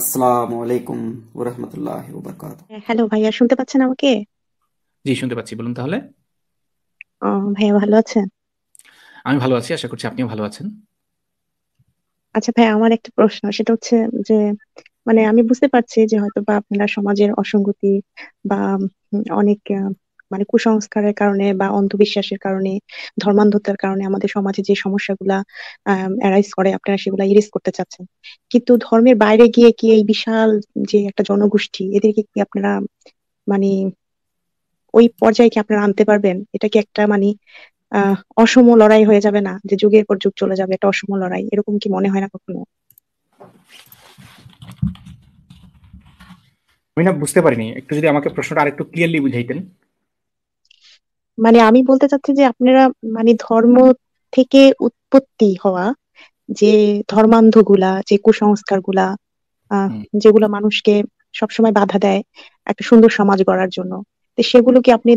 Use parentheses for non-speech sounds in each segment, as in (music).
আসসালামু আলাইকুম ওয়া রাহমাতুল্লাহি ওয়া বারাকাতুহু হ্যাঁ, হ্যালো ভাইয়া শুনতে পাচ্ছেন আমাকে জি শুনতে পাচ্ছি বলুন তাহলে ও ভাইয়া ভালো আছেন আমি ভালো আছি আশা করছি আপনিও ভালো আছেন আচ্ছা ভাই আমার একটা প্রশ্ন সেটা হচ্ছে যে মানে আমি বুঝতে পারছি যে হয়তো বা আপনারা সমাজের অসঙ্গতি বা অনেক মানে কুসংস্কারের কারণে বা অন্ধবিশ্বাসের কারণে ধর্মান্ধতার কারণে আমাদের সমাজে যে সমস্যাগুলা অ্যারাইজ করে আপনারা সেগুলা ইরেজ করতে চাচ্ছেন কিন্তু ধর্মের বাইরে গিয়ে কি এই বিশাল যে একটা জনগোষ্ঠী এদেরকে কি আপনারা মানে ওই পর্যায়ে কি আপনারা আনতে পারবেন এটা কি একটা মানে আহ অসম লড়াই হয়ে যাবে না যে যুগের পর যুগ চলে যাবে একটা অসম লড়াই এরকম কি মনে হয় না কখনো আমি না বুঝতে পারিনি একটু যদি আমাকে প্রশ্নটা আরেকটু ক্লিয়ারলি বুঝাইতেন মানে আমি বলতে চাচ্ছি যে আপনারা মানে ধর্ম থেকে উৎপত্তি হওয়া যে ধর্মান্ধ গুলা যে কুসংস্কার গুলা যেগুলো মানুষকে সবসময় বাধা দেয় একটা সুন্দর সমাজ গড়ার জন্য তো সেগুলো কি আপনি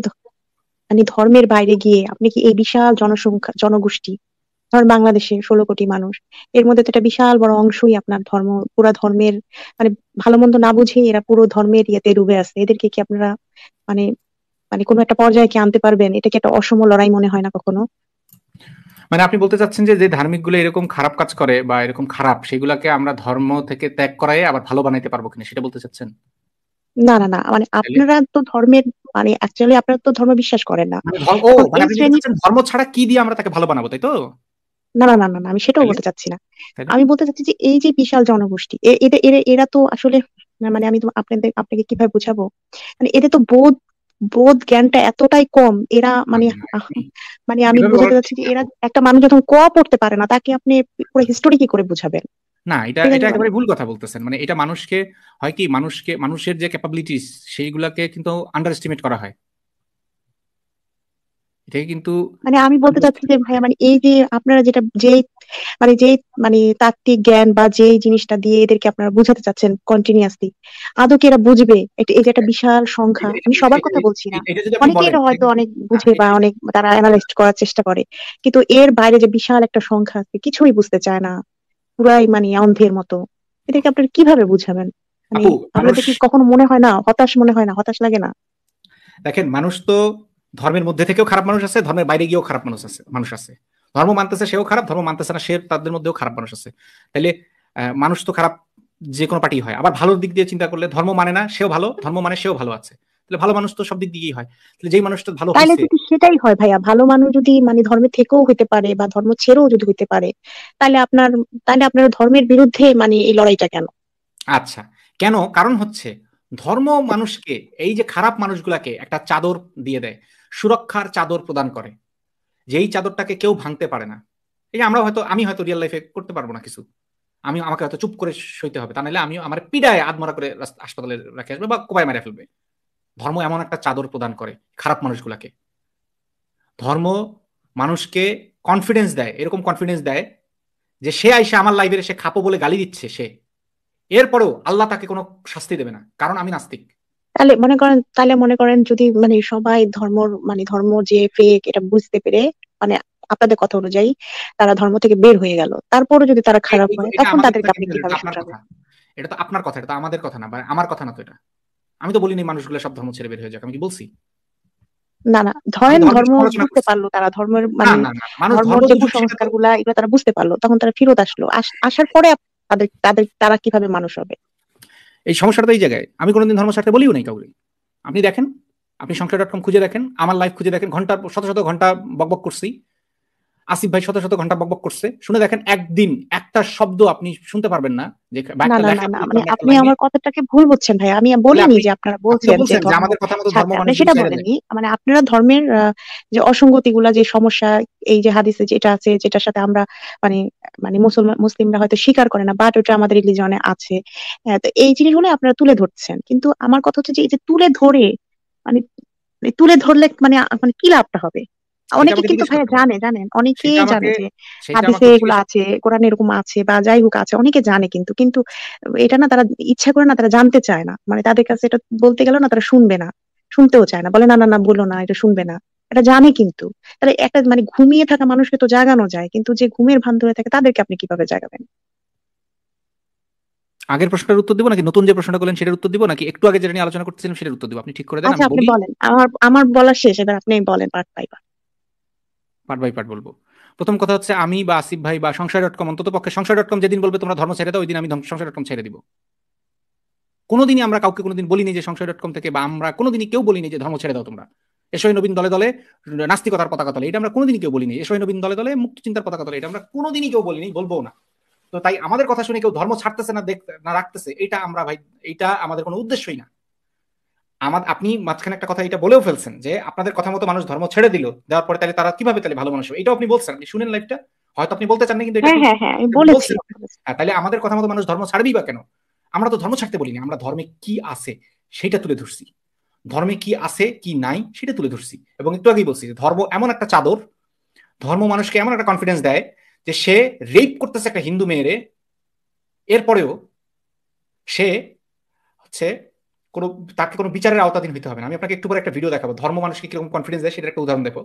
মানে ধর্মের বাইরে গিয়ে আপনি কি এই বিশাল জনসংখ্যা জনগোষ্ঠী ধর বাংলাদেশে ষোলো কোটি মানুষ এর মধ্যে তো একটা বিশাল বড় অংশই আপনার ধর্ম পুরা ধর্মের মানে ভালো মন্দ না বুঝে এরা পুরো ধর্মের ইয়েতে ডুবে আছে এদেরকে কি আপনারা মানে মানে কোনো একটা পর্যায়ে কি আনতে পারবেন এটা কি একটা অসম লড়াই মনে হয় না কখনো মানে আপনি বলতে চাচ্ছেন যে যে ধার্মিকগুলো এরকম খারাপ কাজ করে বা এরকম খারাপ সেগুলাকে আমরা ধর্ম থেকে ত্যাগ করাই আবার ভালো বানাইতে পারবো কিনা সেটা বলতে চাচ্ছেন না না না মানে আপনারা তো ধর্মের মানে অ্যাকচুয়ালি আপনারা তো ধর্ম বিশ্বাস করেন না মানে মানে ধর্ম ছাড়া কি দিয়ে আমরা তাকে ভালো বানাবো তাই তো না না না না আমি সেটাও বলতে চাচ্ছি না আমি বলতে চাচ্ছি যে এই যে বিশাল জনগোষ্ঠী এরা এরা তো আসলে মানে আমি আপনাদের আপনাকে কিভাবে বুঝাবো মানে এদের তো বোধ বোধ জ্ঞানটা এতটাই কম এরা মানে মানে আমি বোঝাতে চাচ্ছি যে এরা একটা মানুষ যখন ক পড়তে পারে না তাকে আপনি পুরো হিস্টোরি কি করে বুঝাবেন না এটা এটা একেবারে ভুল কথা বলতেছেন মানে এটা মানুষকে হয় কি মানুষকে মানুষের যে ক্যাপাবিলিটিস সেইগুলাকে কিন্তু আন্ডার এস্টিমেট করা হয় এটাই কিন্তু মানে আমি বলতে চাচ্ছি যে ভাইয়া মানে এই যে আপনারা যেটা যে মানে যে মানে তাত্ত্বিক জ্ঞান বা যে জিনিসটা দিয়ে এদেরকে আপনারা বুঝাতে চাচ্ছেন কন্টিনিউয়াসলি আদৌ কি এরা বুঝবে এটা একটা বিশাল সংখ্যা আমি সবার কথা বলছি না অনেকে এটা হয়তো অনেক বুঝে বা অনেক তারা অ্যানালাইজ করার চেষ্টা করে কিন্তু এর বাইরে যে বিশাল একটা সংখ্যা আছে কিছুই বুঝতে চায় না পুরাই মানে অন্ধের মতো এদেরকে আপনারা কিভাবে বুঝাবেন মানে আপনাদের কি কখনো মনে হয় না হতাশ মনে হয় না হতাশ লাগে না দেখেন মানুষ তো ধর্মের মধ্যে থেকেও খারাপ মানুষ আছে ধর্মের বাইরে গিয়েও খারাপ মানুষ আছে মানুষ আছে ধর্ম মানতেছে সেও খারাপ ধর্ম মানতেছে না সে তাদের মধ্যেও খারাপ মানুষ আছে তাহলে মানুষ তো খারাপ যে কোনো পার্টি হয় আবার ভালোর দিক দিয়ে চিন্তা করলে ধর্ম মানে না সেও ভালো ধর্ম মানে সেও ভালো আছে তাহলে ভালো মানুষ তো সব দিক দিয়েই হয় তাহলে যেই মানুষটা ভালো তাহলে যদি সেটাই হয় ভাইয়া ভালো মানুষ যদি মানে ধর্মে থেকেও হইতে পারে বা ধর্ম ছেড়েও যদি হইতে পারে তাহলে আপনার তাহলে আপনার ধর্মের বিরুদ্ধে মানে এই লড়াইটা কেন আচ্ছা কেন কারণ হচ্ছে ধর্ম মানুষকে এই যে খারাপ মানুষগুলাকে একটা চাদর দিয়ে দেয় সুরক্ষার চাদর প্রদান করে যেই চাদরটাকে কেউ ভাঙতে পারে না এই যে আমরা হয়তো আমি হয়তো রিয়েল লাইফে করতে পারবো না কিছু আমি আমাকে হয়তো চুপ করে সইতে হবে তা নাহলে আমি আমার পিডায় আত্মরা করে হাসপাতালে রাখে আসবে বা কোপায় মেরে ফেলবে ধর্ম এমন একটা চাদর প্রদান করে খারাপ মানুষগুলাকে ধর্ম মানুষকে কনফিডেন্স দেয় এরকম কনফিডেন্স দেয় যে সে আইসে আমার লাইফের সে খাপো বলে গালি দিচ্ছে সে এরপরেও আল্লাহ তাকে কোনো শাস্তি দেবে না কারণ আমি নাস্তিক তাহলে মনে করেন তাহলে মনে করেন যদি মানে সবাই ধর্ম মানে ধর্ম যে ফেক এটা বুঝতে পেরে মানে আপনাদের কথা অনুযায়ী তারা ধর্ম থেকে বের হয়ে গেল তারপরে যদি তারা খারাপ হয় তখন তাদেরকে আপনি কিভাবে এটা তো আপনার কথা এটা তো আমাদের কথা না আমার কথা না তো এটা আমি তো বলিনি মানুষগুলো সব ধর্ম ছেড়ে বের হয়ে যাক আমি কি বলছি না না ধরেন ধর্ম বুঝতে পারলো তারা ধর্মের মানে ধর্মের যে কুসংস্কার গুলা এগুলো তারা বুঝতে পারলো তখন তারা ফিরত আসলো আসার পরে তাদের তাদের তারা কিভাবে মানুষ হবে এই সমস্যাটা এই জায়গায় আমি কোনোদিন ধর্ম স্বার্থে বলিও নাই কাউকে আপনি দেখেন আপনি সংসার ডট কম খুঁজে দেখেন আমার লাইফ খুঁজে দেখেন ঘন্টা শত শত ঘন্টা বকবক করছি আসিফ ভাই শত শত ঘন্টা বকবক করছে শুনে দেখেন একদিন একটা শব্দ আপনি শুনতে পারবেন না যে মানে আপনি আমার কথাটাকে ভুল বলছেন ভাই আমি বলিনি যে আপনারা বলছেন যে আমাদের কথা মতো আচ্ছা, ধর্ম মানে সেটা বলেনি মানে আপনারা ধর্মের যে অসঙ্গতিগুলা যে সমস্যা এই যে হাদিসে যেটা আছে যেটার সাথে আমরা মানে মানে মুসলমান মুসলিমরা হয়তো স্বীকার করে না বাট ওটা আমাদের রিলিজনে আছে হ্যাঁ, তো এই জিনিসগুলো আপনারা তুলে ধরছেন কিন্তু আমার কথা হচ্ছে যে এই যে তুলে ধরে মানে, মানে তুলে ধরলে মানে মানে কি লাভটা হবে অনেকে কিন্তু ভাইয়া জানে জানেন অনেকে জানে যে হাদিসে এগুলো আছে কোরআন এরকম আছে বা যাই হোক আছে অনেকে জানে কিন্তু কিন্তু এটা না তারা ইচ্ছা করে না তারা জানতে চায় না মানে তাদের কাছে এটা বলতে গেলেও না তারা শুনবে না শুনতেও চায় না বলে না না না বলো না এটা শুনবে না এটা জানে কিন্তু তাহলে একটা মানে ঘুমিয়ে থাকা মানুষকে তো জাগানো যায় কিন্তু যে ঘুমের ভান ধরে থাকে তাদেরকে আপনি কিভাবে জাগাবেন আগের প্রশ্নের উত্তর দিব নাকি নতুন যে প্রশ্নটা করলেন সেটার উত্তর দিব নাকি একটু আগে যেটা নিয়ে আলোচনা করতেছিলাম সেটার উত্তর দিব আপনি ঠিক করে দেন আচ্ছা, আপনি বলেন আমার আমার বলা শেষ এবার আপনি বলেন part by part part by part বলবো প্রথম কথা হচ্ছে আমি বা আসিফ ভাই বা সংসার ডট কম অন্তত পক্ষে সংসার ডট কম যেদিন বলবে তোমরা ধর্ম ছেড়ে দাও ওই দিন আমি সংসার ডট কম ছেড়ে দিব কোনোদিনই আমরা কাউকে কোনোদিন বলিনি যে সংসার ডট কম থেকে বা আমরা কোনোদিনই কেউ বলিনি যে ধর্ম ছেড়ে দাও তোমরা এসই নবীন দলে দলে নাস্তিকতার পতাকা তলে এটা আমরা কোনোদিনই কেউ বলিনি এসই নবীন দলে দলে মুক্ত চিন্তার পতাকা তলে এটা আমরা কোনোদিনই কেউ বলিনি বলবো না তো তাই আমাদের কথা শুনে কেউ ধর্ম ছাড়তেছে না দেখতে না রাখতেছে এটা আমরা ভাই এটা আমাদের কোনো উদ্দেশ্যই না আমার আপনি মাঝখানে একটা কথা এটা বলেও ফেলছেন যে আপনাদের কথা মতো মানুষ ধর্ম ছেড়ে দিল দেওয়ার পরে তাহলে তারা কিভাবে তাহলে ভালো মানুষ হবে এটাও আপনি বলছেন আপনি শুনেন লাইফটা হয়তো আপনি বলতে চান না কিন্তু হ্যাঁ, হ্যাঁ, হ্যাঁ, হ্যাঁ তাহলে আমাদের কথা মতো মানুষ ধর্ম ছাড়বেই বা কেন আমরা তো ধর্ম ছাড়তে বলিনি আমরা ধর্মে কি আছে সেটা তুলে ধরছি ধর্মে কি আছে কি নাই সেটা তুলে ধরছি এবং একটু আগেই বলছি যে ধর্ম এমন একটা চাদর ধর্ম মানুষকে এমন একটা কনফিডেন্স দেয় যে সে রেপ করতেছে একটা হিন্দু মেয়েরে এরপরেও সে হচ্ছে কোনো তাকে কোনো বিচারের আওতাধীন হতে হবে না আমি আপনাকে একটু পরে একটা ভিডিও দেখাবো ধর্ম মানুষকে কিরকম কনফিডেন্স দেয় সেটা একটা উদাহরণ দেখো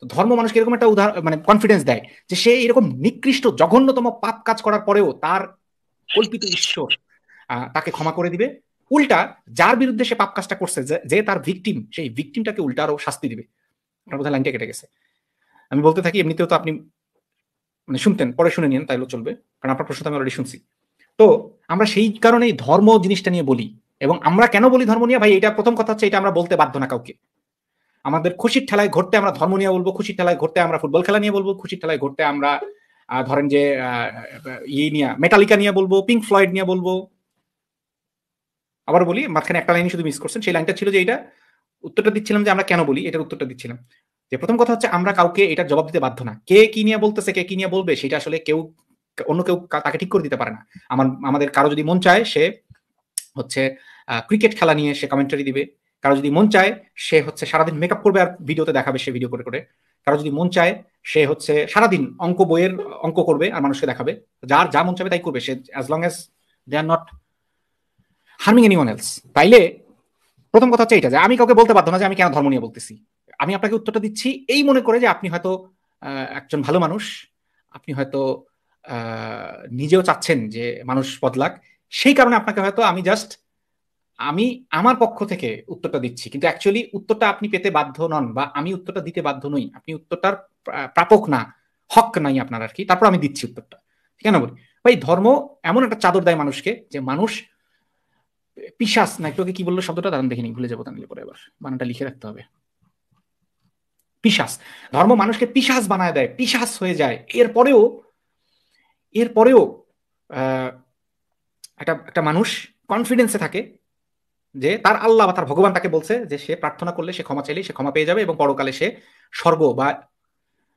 তো ধর্ম মানুষকে এরকম একটা উদাহরণ মানে কনফিডেন্স দেয় যে সে এরকম নিকৃষ্ট জঘন্যতম পাপ কাজ করার পরেও তার কল্পিত ঈশ্বর তাকে ক্ষমা করে দিবে উল্টা যার বিরুদ্ধে সে পাপ কাজটা করছে যে তার ভিকটিম সেই ভিকটিমটাকে উল্টা আরও শাস্তি দিবে আপনার বোধহয় লাইনটা কেটে গেছে আমি বলতে থাকি এমনিতেও তো আপনি মানে শুনতেন পরে শুনে নিন তাইলেও চলবে কারণ আপনার প্রশ্ন আমি অলরেডি শুনছি তো আমরা সেই কারণেই ধর্ম জিনিসটা নিয়ে বলি এবং আমরা কেন বলি ধর্ম নিয়ে ভাই এটা প্রথম কথা হচ্ছে এটা আমরা বলতে বাধ্য না কাউকে আমাদের খুশির ঠেলায় ঘুরতে আমরা ধর্ম নিয়ে বলবো খুশির ঠেলায় ঘুরতে আমরা ফুটবল খেলা নিয়ে বলবো খুশির ঠেলায় ঘুরতে আমরা ধরেন যে ইয়ে নিয়ে মেটালিকা নিয়ে বলবো পিঙ্ক ফ্লয়েড নিয়ে বলবো আবার বলি মাঝখানে একটা লাইন শুধু মিস করছেন সেই লাইনটা ছিল যে এটা উত্তরটা দিচ্ছিলাম যে আমরা কেন বলি এটার উত্তরটা দিচ্ছিলাম যে প্রথম কথা হচ্ছে আমরা কাউকে এটা জবাব দিতে বাধ্য না কে কি নিয়ে বলতেছে কে কি নিয়ে বলবে সেটা আসলে কেউ অন্য কেউ তাকে ঠিক করে দিতে পারে না আমার আমাদের কারো যদি মন চায় সে হচ্ছে ক্রিকেট খেলা নিয়ে সে কমেন্টারি দিবে কারো যদি মন চায় সে হচ্ছে সারাদিন মেকআপ করবে আর ভিডিওতে দেখাবে সে ভিডিও করে করে কারো যদি মন চায় সে হচ্ছে সারাদিন অঙ্ক বইয়ের অঙ্ক করবে আর মানুষকে দেখাবে যার যা মন চাবে তাই করবে সে as long as they are not harming anyone else তাইলে প্রথম কথা হচ্ছে এটা যে আমি কাউকে বলতে পারতো না যে আমি কেন ধর্ম নিয়ে বলতেছি আমি আপনাকে উত্তরটা দিচ্ছি এই মনে করে যে আপনি হয়তো একজন ভালো মানুষ আপনি হয়তো নিজেও চাচ্ছেন যে মানুষ বদলাক সেই কারণে আপনাকে হয়তো আমি জাস্ট আমি আমার পক্ষ থেকে উত্তরটা দিচ্ছি কিন্তু অ্যাকচুয়ালি উত্তরটা আপনি পেতে বাধ্য নন বা আমি উত্তরটা দিতে বাধ্য নই আপনি উত্তরটার প্রাপক না হক নাই আপনার আর কি তারপর আমি দিচ্ছি উত্তরটা ঠিক না বলি ভাই ধর্ম এমন একটা চাদর দেয় মানুষকে যে মানুষ পিসাস না একটু কি বললো শব্দটা দাঁড়ান দেখিনি ভুলে যাবো তাহলে পরে এবার বানানটা লিখে রাখতে হবে পিসাস ধর্ম মানুষকে পিসাস বানায় দেয় পিসাস হয়ে যায় এরপরেও এরপরেও একটা একটা মানুষ কনফিডেন্সে থাকে যে তার আল্লাহ বা তার ভগবান তাকে বলছে যে সে প্রার্থনা করলে সে ক্ষমা চাইলে সে ক্ষমা পেয়ে যাবে এবং পরকালে সে স্বর্গ বা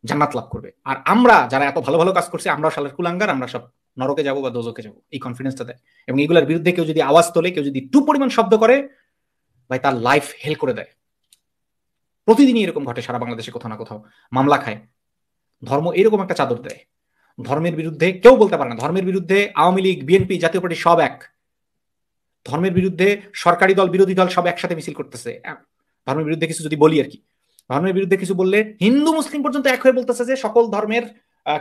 জান্নাত লাভ করবে আর আমরা যারা এত ভালো ভালো কাজ করছি আমরা সালের কুলাঙ্গার আমরা সব নরকে যাব বা দোজকে যাব এই কনফিডেন্সটা দেয় এবং এগুলোর বিরুদ্ধে কেউ যদি আওয়াজ তোলে কেউ যদি টু পরিমাণ শব্দ করে ভাই তার লাইফ হেল করে দেয় প্রতিদিনই এরকম ঘটে সারা বাংলাদেশে কোথাও না কোথাও মামলা খায় ধর্ম এরকম একটা চাদর দেয় ধর্মের বিরুদ্ধে কেউ বলতে পারে না ধর্মের বিরুদ্ধে আওয়ামী লীগ বিএনপি জাতীয় পার্টি সব এক ধর্মের বিরুদ্ধে সরকারি দল বিরোধী দল সব একসাথে মিছিল করতেছে হ্যাঁ। ধর্মের বিরুদ্ধে কিছু যদি বলি আর কি ধর্মের বিরুদ্ধে কিছু বললে হিন্দু মুসলিম পর্যন্ত এক হয়ে বলতেছে যে সকল ধর্মের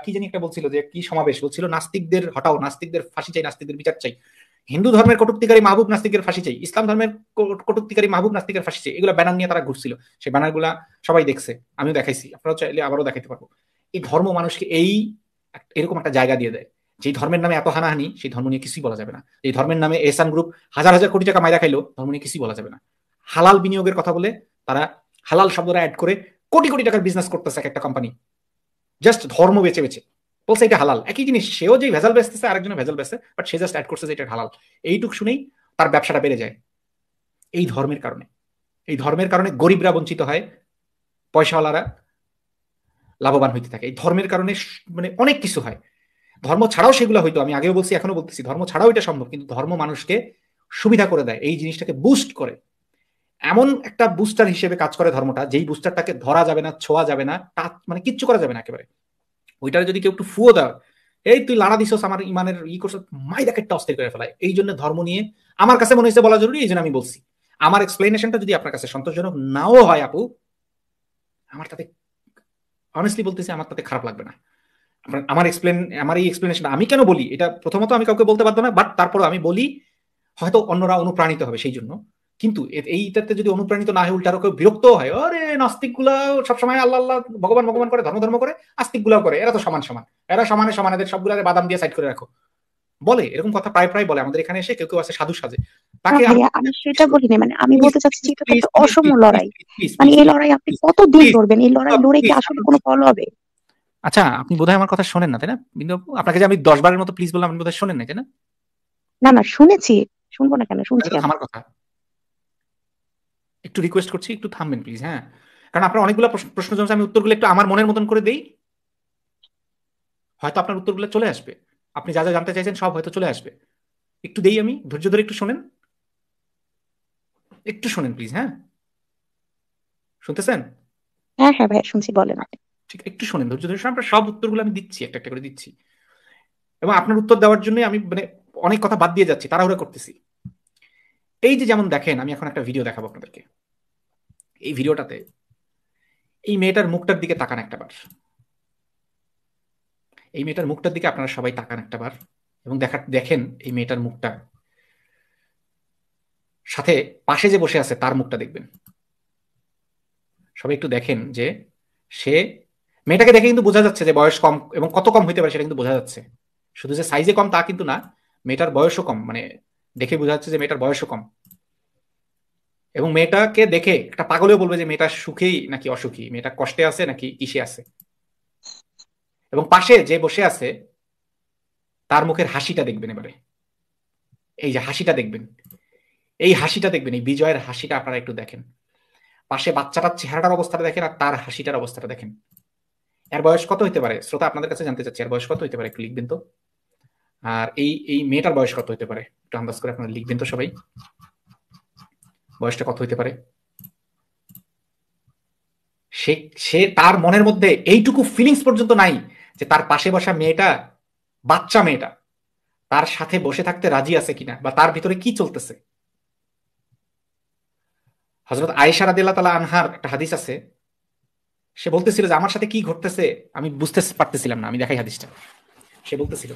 কি জানি একটা বলছিল যে কি সমাবেশ বলছিল নাস্তিকদের হটাও নাস্তিকদের ফাঁসি চাই নাস্তিকদের বিচার চাই হিন্দু ধর্মের কটুক্তিকারী মাহবুব নাস্তিকের ফাঁসি চাই ইসলাম ধর্মের কটুক্তিকারী মাহবুব নাস্তিকের ফাঁসি চাই এগুলো ব্যানার নিয়ে তারা ঘুরছিল সেই গুলা সবাই দেখছে আমিও দেখাইছি আপনারা চাইলে আবারও দেখাইতে পারবো এই ধর্ম মানুষকে এই এরকম একটা জায়গা দিয়ে দেয় যেই ধর্মের নামে এত হানাহানি সেই ধর্ম নিয়ে কিছুই বলা যাবে না এই ধর্মের নামে এসান গ্রুপ হাজার হাজার কোটি টাকা মায়া খাইলো ধর্ম নিয়ে কিছুই বলা যাবে না হালাল বিনিয়োগের কথা বলে তারা হালাল শব্দটা অ্যাড করে কোটি কোটি টাকার বিজনেস করতেছে এক একটা কোম্পানি জাস্ট ধর্ম বেছে বেছে বলছে এটা হালাল একই জিনিস সেও যে ভেজাল বেচতেছে আরেকজনে ভেজাল বেচছে বাট সে জাস্ট অ্যাড করছে যে এটা হালাল এইটুক শুনেই তার ব্যবসাটা বেড়ে যায় এই ধর্মের কারণে এই ধর্মের কারণে গরিবরা বঞ্চিত হয় পয়সাওয়ালারা লাভবান হইতে থাকে এই ধর্মের কারণে মানে অনেক কিছু হয় ধর্ম ছাড়াও সেগুলো হয়তো আমি আগেও বলছি এখনো বলতেছি ধর্ম ছাড়াও এটা সম্ভব কিন্তু ধর্ম মানুষকে সুবিধা করে দেয় এই জিনিসটাকে বুস্ট করে এমন একটা বুস্টার হিসেবে কাজ করে ধর্মটা যেই বুস্টারটাকে ধরা যাবে না ছোঁয়া যাবে না তা মানে কিচ্ছু করা যাবে না একেবারে ওইটার যদি কেউ একটু ফুয়ো দেয় এই তুই লাড়া দিস আমার ইমানের ই করছ মাই দেখে টস অস্থির করে ফেলায় এই জন্য ধর্ম নিয়ে আমার কাছে মনে হয়েছে বলা জরুরি এই জন্য আমি বলছি আমার এক্সপ্লেনেশনটা যদি আপনার কাছে সন্তোষজনক নাও হয় আপু আমার তাতে অনেস্টলি বলতেছি আমার তাতে খারাপ লাগবে না মানে আমার এক্সপ্লেন আমার এই এক্সপ্লেনেশন আমি কেন বলি এটা প্রথমত আমি কাউকে বলতে পারতাম না বাট তারপর আমি বলি হয়তো অন্যরা অনুপ্রাণিত হবে সেই জন্য কিন্তু এইটাতে যদি অনুপ্রাণিত না হয় উল্টা কেউ বিরক্ত হয় আরে নাস্তিক গুলা সবসময় আল্লাহ আল্লাহ ভগবান ভগবান করে ধর্ম ধর্ম করে আস্তিক গুলাও করে এরা তো সমান সমান এরা সমানে সমান এদের সবগুলো বাদাম দিয়ে সাইড করে রাখো বলে এরকম কথা প্রায় প্রায় বলে আমাদের এখানে এসে কেউ কেউ আছে সাধু সাজে তাকে আমি সেটা বলিনি মানে আমি বলতে চাচ্ছি এটা অসম লড়াই মানে এই লড়াই আপনি কতদিন লড়বেন এই লড়াই লড়ে কি আসলে কোনো ফল হবে আচ্ছা আপনি বোধহয় আমার কথা শোনেন না তাই না বিন্দু আপনাকে যে আমি দশ বারের মতো প্লিজ বললাম আপনি বোধহয় শোনেন না তাই না না না শুনেছি শুনবো না কেন শুনছি আমার কথা একটু রিকোয়েস্ট করছি একটু থামবেন প্লিজ হ্যাঁ কারণ আপনার অনেকগুলো প্রশ্ন জমছে আমি উত্তরগুলো একটু আমার মনের মতন করে দেই হয়তো আপনার উত্তরগুলো চলে আসবে আপনি যা যা জানতে চাইছেন সব হয়তো চলে আসবে একটু দেই আমি ধৈর্য ধরে একটু শোনেন একটু শোনেন প্লিজ হ্যাঁ শুনতেছেন হ্যাঁ হ্যাঁ ভাই শুনছি বলেন আপনি ঠিক একটু শোনেন ধৈর্য ধরে আমরা সব উত্তরগুলো আমি দিচ্ছি একটা একটা করে দিচ্ছি এবং আপনার উত্তর দেওয়ার জন্য আমি মানে অনেক কথা বাদ দিয়ে যাচ্ছি তাড়াহুড়া করতেছি এই যে যেমন দেখেন আমি এখন একটা ভিডিও দেখাবো আপনাদেরকে এই ভিডিওটাতে এই মেয়েটার মুখটার দিকে তাকান একটাবার এই মেয়েটার মুখটার দিকে আপনারা সবাই তাকান একটাবার এবং দেখা দেখেন এই মেয়েটার মুখটা সাথে পাশে যে বসে আছে তার মুখটা দেখবেন সবাই একটু দেখেন যে সে মেয়েটাকে দেখে কিন্তু বোঝা যাচ্ছে যে বয়স কম এবং কত কম হইতে পারে সেটা কিন্তু বোঝা যাচ্ছে শুধু যে সাইজে কম তা কিন্তু না মেয়েটার বয়সও কম মানে দেখে বোঝা যাচ্ছে যে মেয়েটার বয়সও কম এবং মেয়েটাকে দেখে একটা পাগলেও বলবে যে মেয়েটা সুখেই নাকি অসুখী মেয়েটা কষ্টে আছে নাকি কিসে আছে এবং পাশে যে বসে আছে তার মুখের হাসিটা দেখবেন এবারে এই যে হাসিটা দেখবেন এই হাসিটা দেখবেন এই বিজয়ের হাসিটা আপনারা একটু দেখেন পাশে বাচ্চাটার চেহারাটার অবস্থাটা দেখেন আর তার হাসিটার অবস্থাটা দেখেন এর বয়স কত হইতে পারে শ্রোতা আপনাদের কাছে জানতে চাচ্ছি এর বয়স কত হইতে পারে একটু লিখবেন তো আর এই এই মেয়েটার বয়স কত হইতে পারে একটু আন্দাজ করে আপনারা লিখবেন তো সবাই বয়সটা কত হইতে পারে সে সে তার মনের মধ্যে এইটুকু ফিলিংস পর্যন্ত নাই যে তার পাশে বসা মেয়েটা বাচ্চা মেয়েটা তার সাথে বসে থাকতে রাজি আছে কিনা বা তার ভিতরে কি চলতেছে হজরত আয়েশা রাদিল্লা তালা আনহার একটা হাদিস আছে সে বলতেছিল যে আমার সাথে কি ঘটতেছে আমি বুঝতে পারতেছিলাম না আমি দেখাই হাদিসটা সে বলতেছিল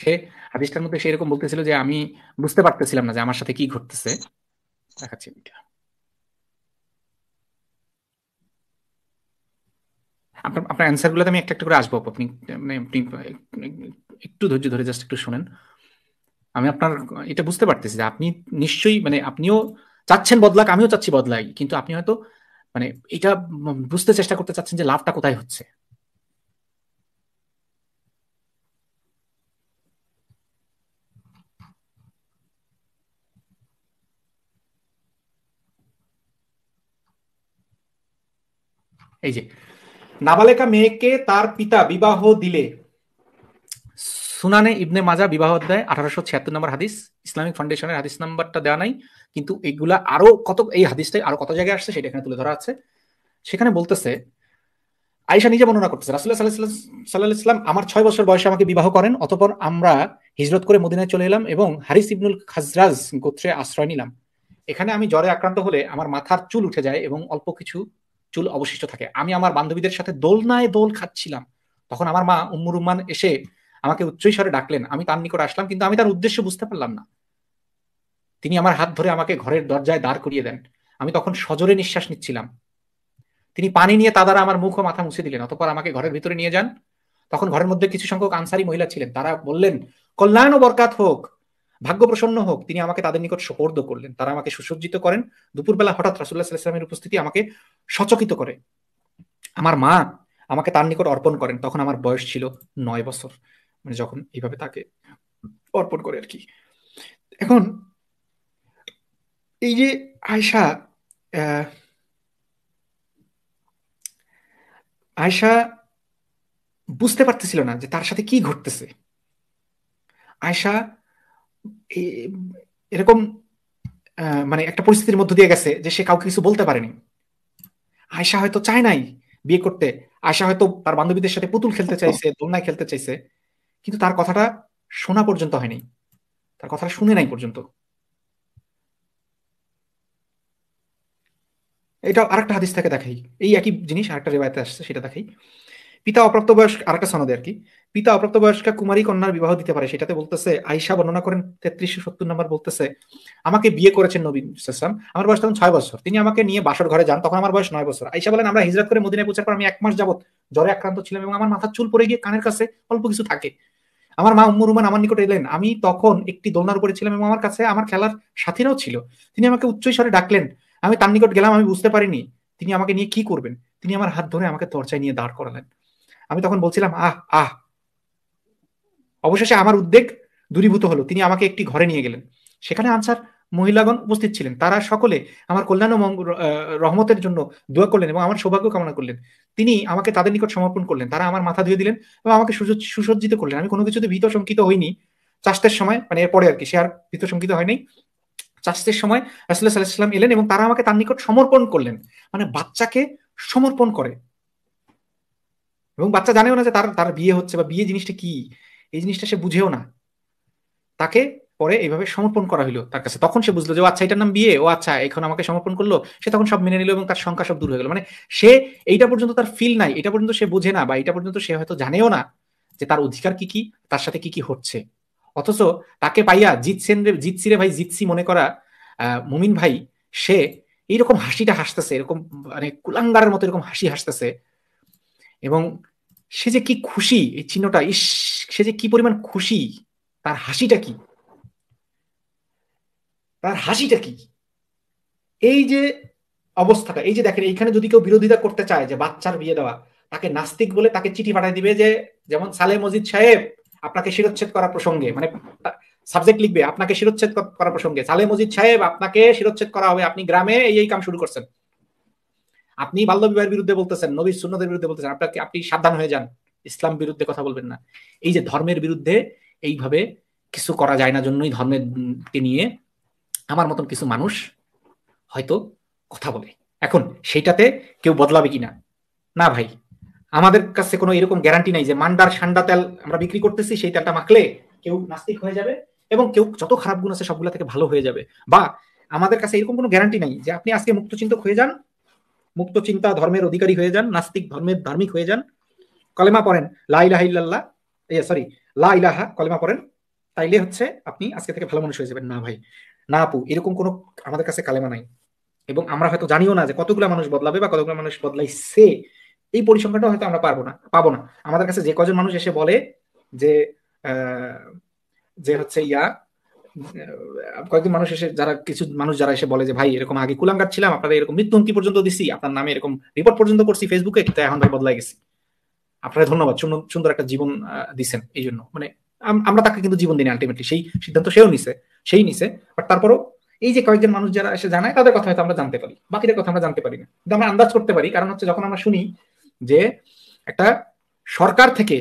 Okay. হাদিসটার মধ্যে সেরকম বলতেছিল যে আমি বুঝতে পারতেছিলাম না যে আমার সাথে কি ঘটতেছে দেখাচ্ছি আপনার আপনার অ্যান্সারগুলোতে আমি একটা একটা করে আসবো আপনি মানে আপনি একটু ধৈর্য ধরে জাস্ট একটু শোনেন আমি আপনার এটা বুঝতে পারতেছি যে আপনি নিশ্চয়ই মানে আপনিও চাচ্ছেন বদলাক আমিও চাচ্ছি বদলাই কিন্তু আপনি হয়তো মানে এটা বুঝতে চেষ্টা করতে চাচ্ছেন যে লাভটা কোথায় হচ্ছে এই যে নাবালেকা মেয়েকে তার পিতা বিবাহ দিলে সুনানে ইবনে মাজা বিবাহ দেয় আঠারোশো ছিয়াত্তর নম্বর হাদিস ইসলামিক ফাউন্ডেশনের হাদিস নাম্বারটা দেওয়া নাই কিন্তু এগুলা আরো কত এই হাদিসটাই আরো কত জায়গায় আসছে সেটা এখানে তুলে ধরা আছে সেখানে বলতেছে আইসা নিজে বর্ণনা করতেছে রাসুল্লাহ সাল্লাহ সাল্লাহ ইসলাম আমার ছয় বছর বয়সে আমাকে বিবাহ করেন অতপর আমরা হিজরত করে মদিনায় চলে এলাম এবং হারিস ইবনুল খাজরাজ গোত্রে আশ্রয় নিলাম এখানে আমি জ্বরে আক্রান্ত হলে আমার মাথার চুল উঠে যায় এবং অল্প কিছু চুল অবশিষ্ট থাকে আমি আমার বান্ধবীদের সাথে দোলনায় দোল খাচ্ছিলাম তখন আমার মা রহমান এসে আমাকে উচ্চৈস্বরে ডাকলেন আমি তার নিকট আসলাম কিন্তু আমি তার উদ্দেশ্য বুঝতে পারলাম না তিনি আমার হাত ধরে আমাকে ঘরের দরজায় দাঁড় করিয়ে দেন আমি তখন সজোরে নিঃশ্বাস নিচ্ছিলাম তিনি পানি নিয়ে তা দ্বারা আমার মুখ ও মাথা মুছে দিলেন অতপর আমাকে ঘরের ভিতরে নিয়ে যান তখন ঘরের মধ্যে কিছু সংখ্যক আনসারি মহিলা ছিলেন তারা বললেন কল্যাণ ও বরকাত হোক ভাগ্য প্রসন্ন হোক তিনি আমাকে তাদের নিকট সোপর্দ করলেন তারা আমাকে সুসজ্জিত করেন দুপুরবেলা হঠাৎ রাসুল্লাহ সাল্লামের উপস্থিতি আমাকে সচকিত করে আমার মা আমাকে তার নিকট অর্পণ করেন তখন আমার বয়স ছিল নয় বছর মানে যখন এইভাবে তাকে অর্পণ করে আর কি এখন এই যে আয়সা আয়সা বুঝতে পারতেছিল না যে তার সাথে কি ঘটতেছে আয়সা এরকম মানে একটা পরিস্থিতির মধ্য দিয়ে গেছে যে সে কাউকে কিছু বলতে পারেনি আয়সা হয়তো চায় নাই বিয়ে করতে আয়সা হয়তো তার বান্ধবীদের সাথে পুতুল খেলতে চাইছে দোলনায় খেলতে চাইছে কিন্তু তার কথাটা শোনা পর্যন্ত হয়নি তার কথাটা শুনে নাই পর্যন্ত এটা আরেকটা হাদিস থেকে দেখাই এই একই জিনিস আরেকটা রেবায়তে আসছে সেটা দেখাই পিতা অপ্রাপ্তবয়স্ক একটা সনদে আর কি পিতা অপ্রাপ্তবয়স্কা কুমারী কন্যার বিবাহ দিতে পারে সেটাতে বলতেছে আইসা বর্ণনা করেন তেত্রিশশো সত্তর নম্বর বলতেছে আমাকে বিয়ে করেছেন নবীন সাম আমার বয়স তখন ছয় বছর তিনি আমাকে নিয়ে বাসর ঘরে যান তখন আমার বয়স নয় বছর আইসা বলেন আমরা হিজরাত করে মদিনায় পৌঁছার পর আমি এক মাস যাবত জ্বরে আক্রান্ত ছিলাম এবং আমার মাথার চুল পড়ে গিয়ে কানের কাছে অল্প কিছু থাকে আমার মা উম্মুর রুমান আমার নিকট এলেন আমি তখন একটি দোলনার উপরে ছিলাম এবং আমার কাছে আমার খেলার সাথীরাও ছিল তিনি আমাকে উচ্চস্বরে ডাকলেন আমি তার নিকট গেলাম আমি বুঝতে পারিনি তিনি আমাকে নিয়ে কি করবেন তিনি আমার হাত ধরে আমাকে তর্চায় নিয়ে দাঁড় করালেন আমি তখন বলছিলাম আহ আহ অবশেষে আমার উদ্বেগ দূরীভূত হলো তিনি আমাকে একটি ঘরে নিয়ে গেলেন সেখানে আনসার মহিলাগণ উপস্থিত ছিলেন তারা সকলে আমার কল্যাণ ও রহমতের জন্য দোয়া করলেন এবং আমার সৌভাগ্য কামনা করলেন তিনি আমাকে তাদের নিকট সমর্পণ করলেন তারা আমার মাথা ধুয়ে দিলেন এবং আমাকে সুসজ্জিত করলেন আমি কোনো কিছুতে ভীত শঙ্কিত হইনি চাষের সময় মানে এরপরে আর কি সে আর ভীত শঙ্কিত হয়নি চাষের সময় রাসুল্লাহ সাল্লাহ সাল্লাম এলেন এবং তারা আমাকে তার নিকট সমর্পণ করলেন মানে বাচ্চাকে সমর্পণ করে এবং বাচ্চা জানেও না যে তার তার বিয়ে হচ্ছে বা বিয়ে জিনিসটা কি এই জিনিসটা সে বুঝেও না তাকে পরে এইভাবে সমর্পণ করা হলো তার কাছে তখন সে বুঝলো যে আচ্ছা এটার নাম বিয়ে ও আচ্ছা এখন আমাকে সমর্পণ করলো সে তখন সব মেনে নিল এবং তার সংখ্যা সব দূর হয়ে গেল মানে সে এইটা পর্যন্ত তার ফিল নাই এটা পর্যন্ত সে বুঝে না বা এটা পর্যন্ত সে হয়তো জানেও না যে তার অধিকার কি কি তার সাথে কি কি হচ্ছে অথচ তাকে পাইয়া জিতসেন রে জিতছি রে ভাই জিতসি মনে করা মুমিন ভাই সে এইরকম হাসিটা হাসতেছে এরকম মানে কুলাঙ্গারের মতো এরকম হাসি হাসতেছে এবং সে যে কি খুশি এই চিহ্নটা ইস সে যে কি পরিমাণ খুশি তার হাসিটা কি তার হাসিটা কি এই যে অবস্থাটা এই যে দেখেন এইখানে যদি কেউ বিরোধিতা করতে চায় যে বাচ্চার বিয়ে দেওয়া তাকে নাস্তিক বলে তাকে চিঠি পাঠিয়ে দিবে যে যেমন সালে মজিদ সাহেব আপনাকে শিরোচ্ছেদ করা প্রসঙ্গে মানে সাবজেক্ট লিখবে আপনাকে শিরোচ্ছেদ করা প্রসঙ্গে সালে মজিদ সাহেব আপনাকে শিরোচ্ছেদ করা হবে আপনি গ্রামে এই এই কাম শুরু করছেন আপনি বাল্য বিবাহের বিরুদ্ধে বলতেছেন নবীর সুন্নদের বিরুদ্ধে বলতেছেন আপনাকে আপনি সাবধান হয়ে যান ইসলাম বিরুদ্ধে কথা বলবেন না এই যে ধর্মের বিরুদ্ধে এইভাবে কিছু করা যায় না জন্যই ধর্মেরকে নিয়ে আমার মতন কিছু মানুষ হয়তো কথা বলে এখন সেইটাতে কেউ বদলাবে কিনা না ভাই আমাদের কাছে কোনো এরকম গ্যারান্টি নাই যে মান্ডার সান্ডা তেল আমরা বিক্রি করতেছি সেই তেলটা মাখলে কেউ নাস্তিক হয়ে যাবে এবং কেউ যত খারাপ গুণ আছে সবগুলো থেকে ভালো হয়ে যাবে বা আমাদের কাছে এরকম কোনো গ্যারান্টি নাই যে আপনি আজকে মুক্ত চিন্তক হয়ে যান মুক্ত চিন্তা ধর্মের অধিকারী হয়ে যান নাস্তিক ধর্মের ধার্মিক হয়ে যান কলেমা পড়েন লাইলাহ ইল্লাল্লাহ সরি লা ইলাহা কলেমা পড়েন তাইলে হচ্ছে আপনি আজকে থেকে ভালো মানুষ হয়ে যাবেন না ভাই না আপু এরকম কোনো আমাদের কাছে কালেমা নাই এবং আমরা হয়তো জানিও না যে কতগুলো মানুষ বদলাবে বা কতগুলো মানুষ সে এই পরিসংখ্যাটা হয়তো আমরা পারবো না পাবো না আমাদের কাছে যে কজন মানুষ এসে বলে যে যে হচ্ছে ইয়া কয়েকদিন মানুষ এসে যারা কিছু মানুষ যারা এসে বলে যে ভাই এরকম আগে কুলাঙ্গার ছিলাম আপনারা এরকম মৃত্যু হুমকি পর্যন্ত দিছি আপনার নামে এরকম রিপোর্ট পর্যন্ত করছি ফেসবুকে কিন্তু এখন ভাই বদলাই গেছি আপনারা ধন্যবাদ সুন্দর একটা জীবন দিচ্ছেন এই জন্য মানে আমরা তাকে কিন্তু জীবন দিনে আলটিমেটলি সেই সিদ্ধান্ত সেও নিছে সেই নিছে বাট তারপরও এই যে কয়েকজন মানুষ যারা এসে জানায় তাদের কথা হয়তো আমরা জানতে পারি বাকিদের কথা আমরা জানতে পারি না কিন্তু আমরা আন্দাজ করতে পারি কারণ হচ্ছে যখন আমরা শুনি যে একটা সরকার থেকে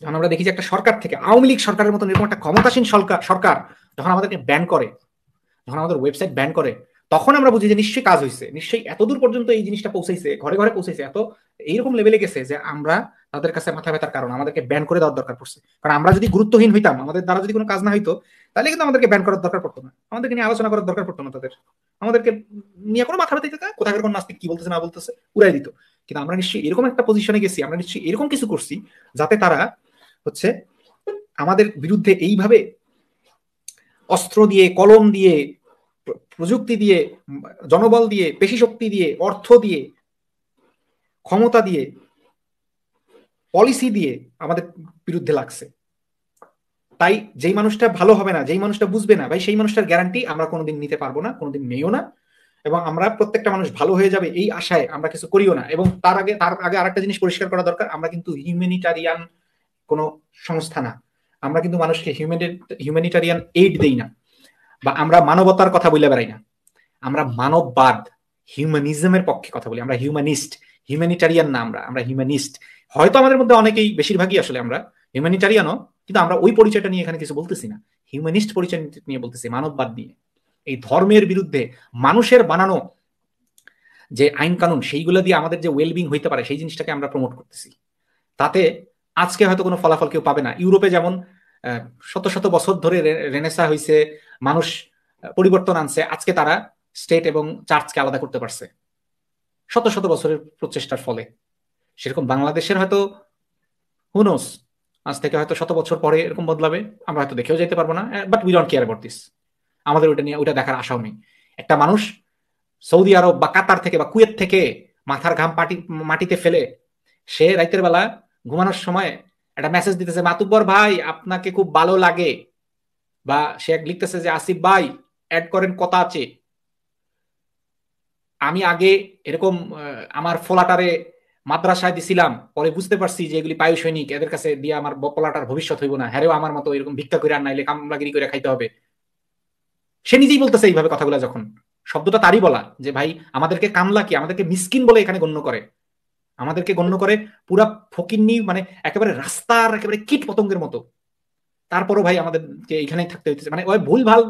যখন আমরা দেখি যে একটা সরকার থেকে আওয়ামী লীগ সরকারের মতন এরকম একটা ক্ষমতাসীন সরকার সরকার যখন আমাদেরকে ব্যান করে যখন আমাদের ওয়েবসাইট ব্যান করে তখন আমরা বুঝি যে নিশ্চয়ই কাজ হয়েছে নিশ্চয়ই এতদূর পর্যন্ত এই জিনিসটা পৌঁছাইছে ঘরে ঘরে পৌঁছাইছে এত এইরকম লেভেলে গেছে যে আমরা তাদের কাছে মাথা ব্যথার কারণ আমাদেরকে ব্যান করে দেওয়ার দরকার পড়ছে কারণ আমরা যদি গুরুত্বহীন হইতাম আমাদের দ্বারা যদি কোনো কাজ না হইতো তাহলে কিন্তু আমাদেরকে ব্যান করার দরকার পড়তো না আমাদেরকে নিয়ে আলোচনা করার দরকার পড়তো না তাদের আমাদেরকে নিয়ে কোনো মাথা ব্যথা দিতে কোথায় কোন নাস্তিক কি বলতেছে না বলতেছে উড়াই দিত কিন্তু আমরা নিশ্চয়ই এরকম একটা পজিশনে গেছি আমরা নিশ্চয়ই এরকম কিছু করছি যাতে তারা হচ্ছে আমাদের বিরুদ্ধে এইভাবে অস্ত্র দিয়ে কলম দিয়ে প্রযুক্তি দিয়ে জনবল দিয়ে পেশি শক্তি দিয়ে অর্থ দিয়ে ক্ষমতা দিয়ে পলিসি দিয়ে আমাদের বিরুদ্ধে লাগছে তাই যেই মানুষটা ভালো হবে না যেই মানুষটা বুঝবে না ভাই সেই মানুষটার গ্যারান্টি আমরা কোনোদিন নিতে পারবো না কোনোদিন নেইও না এবং আমরা প্রত্যেকটা মানুষ ভালো হয়ে যাবে এই আশায় আমরা কিছু করিও না এবং তার আগে তার আগে আরেকটা জিনিস পরিষ্কার করা দরকার আমরা কিন্তু হিউম্যানিটারিয়ান কোনো সংস্থা না আমরা কিন্তু মানুষকে হিউম্যানিটারিয়ান এইড দেই না বা আমরা মানবতার কথা বলে বেড়াই না আমরা মানববাদ হিউম্যানিজমের পক্ষে কথা বলি আমরা হিউম্যানিস্ট হিউম্যানিটারিয়ান না আমরা আমরা হিউম্যানিস্ট হয়তো আমাদের মধ্যে অনেকেই বেশিরভাগই আসলে আমরা হিউম্যানিটারিয়ানও কিন্তু আমরা ওই পরিচয়টা নিয়ে এখানে কিছু বলতেছি না হিউম্যানিস্ট পরিচয় নিয়ে বলতেছি মানববাদ নিয়ে এই ধর্মের বিরুদ্ধে মানুষের বানানো যে আইন কানুন সেইগুলো দিয়ে আমাদের যে ওয়েলবিং হইতে পারে সেই জিনিসটাকে আমরা প্রমোট করতেছি তাতে আজকে হয়তো কোনো ফলাফল কেউ পাবে না ইউরোপে যেমন শত শত বছর ধরে রেনেসা হয়েছে মানুষ পরিবর্তন আনছে আজকে তারা স্টেট এবং চার্চকে আলাদা করতে পারছে শত শত বছরের প্রচেষ্টার ফলে সেরকম বাংলাদেশের হয়তো হুনোস আজ থেকে হয়তো শত বছর পরে এরকম বদলাবে আমরা হয়তো দেখেও যেতে পারবো না but we don't care about this আমাদের ওইটা নিয়ে ওইটা দেখার আশাও নেই একটা মানুষ সৌদি আরব বা কাতার থেকে বা কুয়েত থেকে মাথার ঘাম পাটি মাটিতে ফেলে সে রাইতের বেলা ঘুমানোর সময় একটা মেসেজ দিতেছে মাতুব্বর ভাই আপনাকে খুব ভালো লাগে বা সে লিখতেছে যে আসিফ ভাই অ্যাড করেন কথা আছে আমি আগে এরকম আমার ফোলাটারে মাদ্রাসায় দিছিলাম পরে বুঝতে পারছি যে এগুলি পায়ু সৈনিক এদের কাছে দিয়ে আমার পলাটার ভবিষ্যৎ হইব না হ্যারেও আমার মতো এরকম ভিক্ষা করে আর নাইলে কামলাগিরি করে খাইতে হবে সে নিজেই বলতেছে এইভাবে কথাগুলো যখন শব্দটা তারই বলা যে ভাই আমাদেরকে কামলা কি আমাদেরকে মিসকিন বলে এখানে গণ্য করে আমাদেরকে গণ্য করে পুরা ফকিন্নি মানে একেবারে রাস্তার একেবারে কীট পতঙ্গের মতো তারপরও ভাই আমাদেরকে এখানেই থাকতে হইতেছে মানে ওই ভুল ভাল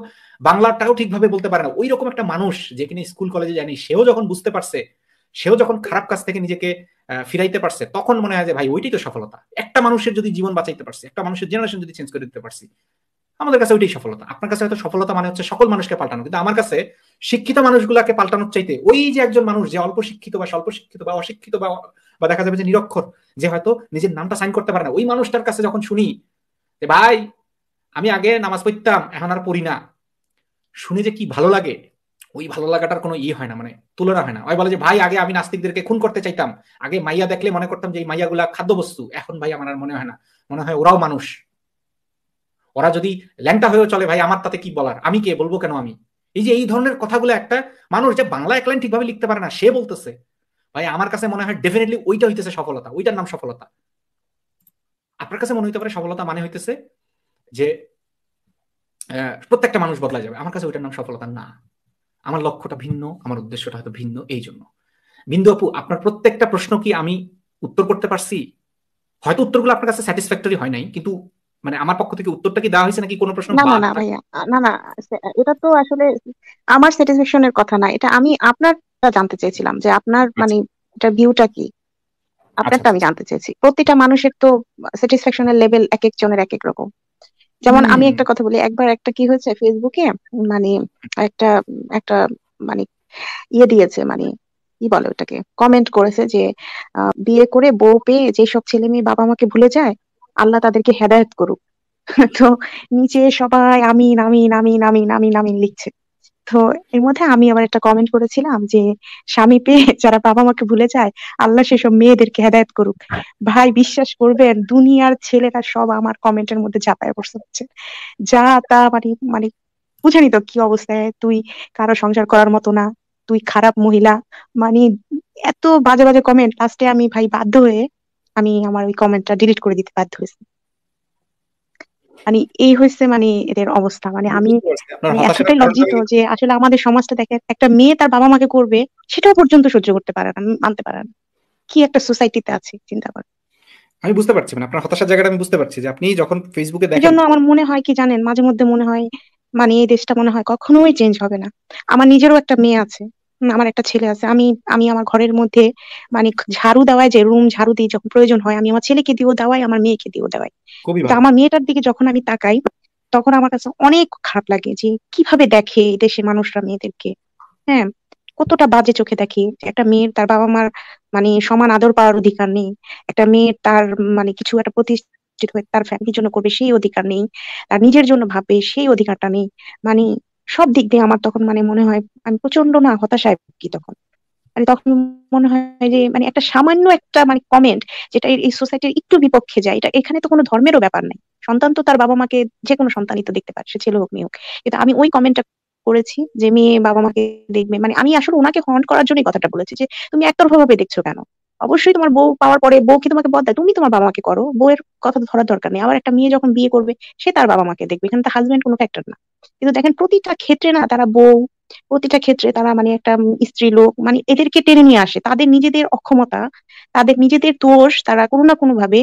বাংলাটাও ঠিকভাবে বলতে পারে না ওই রকম একটা মানুষ যে কিনা স্কুল কলেজে জানি সেও যখন বুঝতে পারছে সেও যখন খারাপ কাজ থেকে নিজেকে ফিরাইতে পারছে তখন মনে হয় যে ভাই ওইটাই তো সফলতা একটা মানুষের যদি জীবন বাঁচাইতে পারছি একটা মানুষের জেনারেশন যদি চেঞ্জ করে দিতে পারছি আমাদের কাছে ওইটাই সফলতা আপনার কাছে হয়তো সফলতা মানে হচ্ছে সকল মানুষকে পাল্টানো কিন্তু আমার কাছে শিক্ষিত মানুষগুলাকে পাল্টানোর চাইতে ওই যে একজন মানুষ যে অল্প শিক্ষিত বা স্বল্প শিক্ষিত বা অশিক্ষিত বা বা দেখা যাবে যে নিরক্ষর যে হয়তো নিজের নামটা সাইন করতে পারে না ওই মানুষটার কাছে যখন শুনি যে ভাই আমি আগে নামাজ পড়তাম এখন আর পড়ি না শুনে যে কি ভালো লাগে ওই ভালো লাগাটার কোনো ইয়ে হয় না মানে তুলনা হয় না ওই বলে যে ভাই আগে আমি নাস্তিকদেরকে খুন করতে চাইতাম আগে মাইয়া দেখলে মনে করতাম যে এই মাইয়াগুলা খাদ্যবস্তু এখন ভাই আমার আর মনে হয় না মনে হয় ওরাও মানুষ ওরা যদি ল্যাংটা হয়েও চলে ভাই আমার তাতে কি বলার আমি কে বলবো কেন আমি এই যে এই ধরনের কথাগুলো একটা মানুষ যে বাংলা একলাইন ঠিকভাবে লিখতে পারে না সে বলতেছে ভাই আমার কাছে মনে হয় ডেফিনেটলি ওইটা হইতেছে সফলতা ওইটার নাম সফলতা আপনার কাছে মনে হইতে পারে সফলতা মানে হইতেছে যে প্রত্যেকটা মানুষ বদলা যাবে আমার কাছে ওইটার নাম সফলতা না আমার লক্ষ্যটা ভিন্ন আমার উদ্দেশ্যটা হয়তো ভিন্ন এই জন্য বিন্দু আপু আপনার প্রত্যেকটা প্রশ্ন কি আমি উত্তর করতে পারছি হয়তো উত্তরগুলো আপনার কাছে স্যাটিসফ্যাক্টরি হয় নাই কিন্তু মানে আমার পক্ষ থেকে উত্তরটা কি দেওয়া হয়েছে নাকি কোনো প্রশ্ন না না না ভাইয়া না না এটা তো আসলে আমার স্যাটিসফ্যাকশনের কথা না এটা আমি আপনারটা জানতে চেয়েছিলাম যে আপনার আচ্ছা। মানে এটা ভিউটা কি আপনারটা আচ্ছা, আমি আচ্ছা। জানতে চেয়েছি প্রতিটা মানুষের তো স্যাটিসফ্যাকশনের লেভেল এক এক জনের এক এক রকম যেমন আমি একটা কথা বলি একবার একটা কি হয়েছে ফেসবুকে মানে একটা একটা মানে ইয়ে দিয়েছে মানে কি বলে ওটাকে কমেন্ট করেছে যে বিয়ে করে বউ পেয়ে যেসব ছেলে মেয়ে বাবা মাকে ভুলে যায় আল্লাহ তাদেরকে হেদায়ত করুক তো নিচে সবাই আমিন আমিন আমিন আমিন আমিন আমিন লিখছে তো এর মধ্যে আমি আবার একটা কমেন্ট করেছিলাম যে স্বামী পেয়ে যারা বাবা মাকে ভুলে যায় আল্লাহ সেসব মেয়েদেরকে হেদায়ত করুক ভাই বিশ্বাস করবেন দুনিয়ার ছেলেরা সব আমার কমেন্টের মধ্যে ঝাঁপায় বসে হচ্ছে যা তা মানে মানে বুঝানি তো কি অবস্থায় তুই কারো সংসার করার মতো না তুই খারাপ মহিলা মানে এত বাজে বাজে কমেন্ট লাস্টে আমি ভাই বাধ্য হয়ে আমি আমার ওই কমেন্টটা ডিলিট করে দিতে বাধ্য হয়েছি মানে এই হয়েছে মানে এদের অবস্থা মানে আমি মানে এতটাই লজ্জিত যে আসলে আমাদের সমাজটা দেখে একটা মেয়ে তার বাবা মাকে করবে সেটাও পর্যন্ত সহ্য করতে পারে না মানতে পারে না কি একটা সোসাইটিতে আছে চিন্তা করেন আমি বুঝতে পারছি মানে আপনার হতাশার জায়গাটা আমি বুঝতে পারছি যে আপনি যখন ফেসবুকে দেখেন জন্য আমার মনে হয় কি জানেন মাঝে মধ্যে মনে হয় মানে এই দেশটা মনে হয় কখনোই চেঞ্জ হবে না আমার নিজেরও একটা মেয়ে আছে আমার একটা ছেলে আছে আমি আমি আমার ঘরের মধ্যে মানে ঝাড়ু দেওয়ায় যে রুম ঝাড়ু দিয়ে যখন প্রয়োজন হয় আমি আমার ছেলেকে দিয়েও দেওয়াই আমার মেয়েকে দিয়েও দেওয়াই তো আমার মেয়েটার দিকে যখন আমি তাকাই তখন আমার কাছে অনেক খারাপ লাগে যে কিভাবে দেখে দেশের মানুষরা মেয়েদেরকে হ্যাঁ কতটা বাজে চোখে দেখে একটা মেয়ের তার বাবা মার মানে সমান আদর পাওয়ার অধিকার নেই একটা মেয়ের তার মানে কিছু একটা প্রতিষ্ঠিত হয়ে তার ফ্যামিলির জন্য করবে সেই অধিকার নেই তার নিজের জন্য ভাববে সেই অধিকারটা নেই মানে সব দিক দিয়ে আমার তখন মানে মনে হয় আমি প্রচন্ড না হতাশায় ভুগি তখন মানে তখন মনে হয় যে মানে একটা সামান্য একটা মানে কমেন্ট যেটা এই সোসাইটির একটু বিপক্ষে যায় এটা এখানে তো কোনো ধর্মেরও ব্যাপার নাই সন্তান তো তার বাবা মাকে যে কোনো সন্তানই তো দেখতে পারে সে ছেলে হোক মেয়ে হোক কিন্তু আমি ওই কমেন্টটা করেছি যে মেয়ে বাবা মাকে দেখবে মানে আমি আসলে ওনাকে হন্ট করার জন্যই কথাটা বলেছি যে তুমি একতরফা ভাবে দেখছো কেন অবশ্যই তোমার বউ পাওয়ার পরে বউ কি তোমাকে বদ দেয় তুমি তোমার বাবা করো বউয়ের কথা তো ধরার দরকার নেই আবার একটা মেয়ে যখন বিয়ে করবে সে তার বাবা মাকে দেখবে এখানে তার হাজবেন্ড কোনো ফ্যাক্টর না কিন্তু দেখেন প্রতিটা ক্ষেত্রে না তারা বউ প্রতিটা ক্ষেত্রে তারা মানে একটা স্ত্রী লোক মানে এদেরকে টেনে নিয়ে আসে তাদের নিজেদের অক্ষমতা তাদের নিজেদের দোষ তারা কোনো না কোনো ভাবে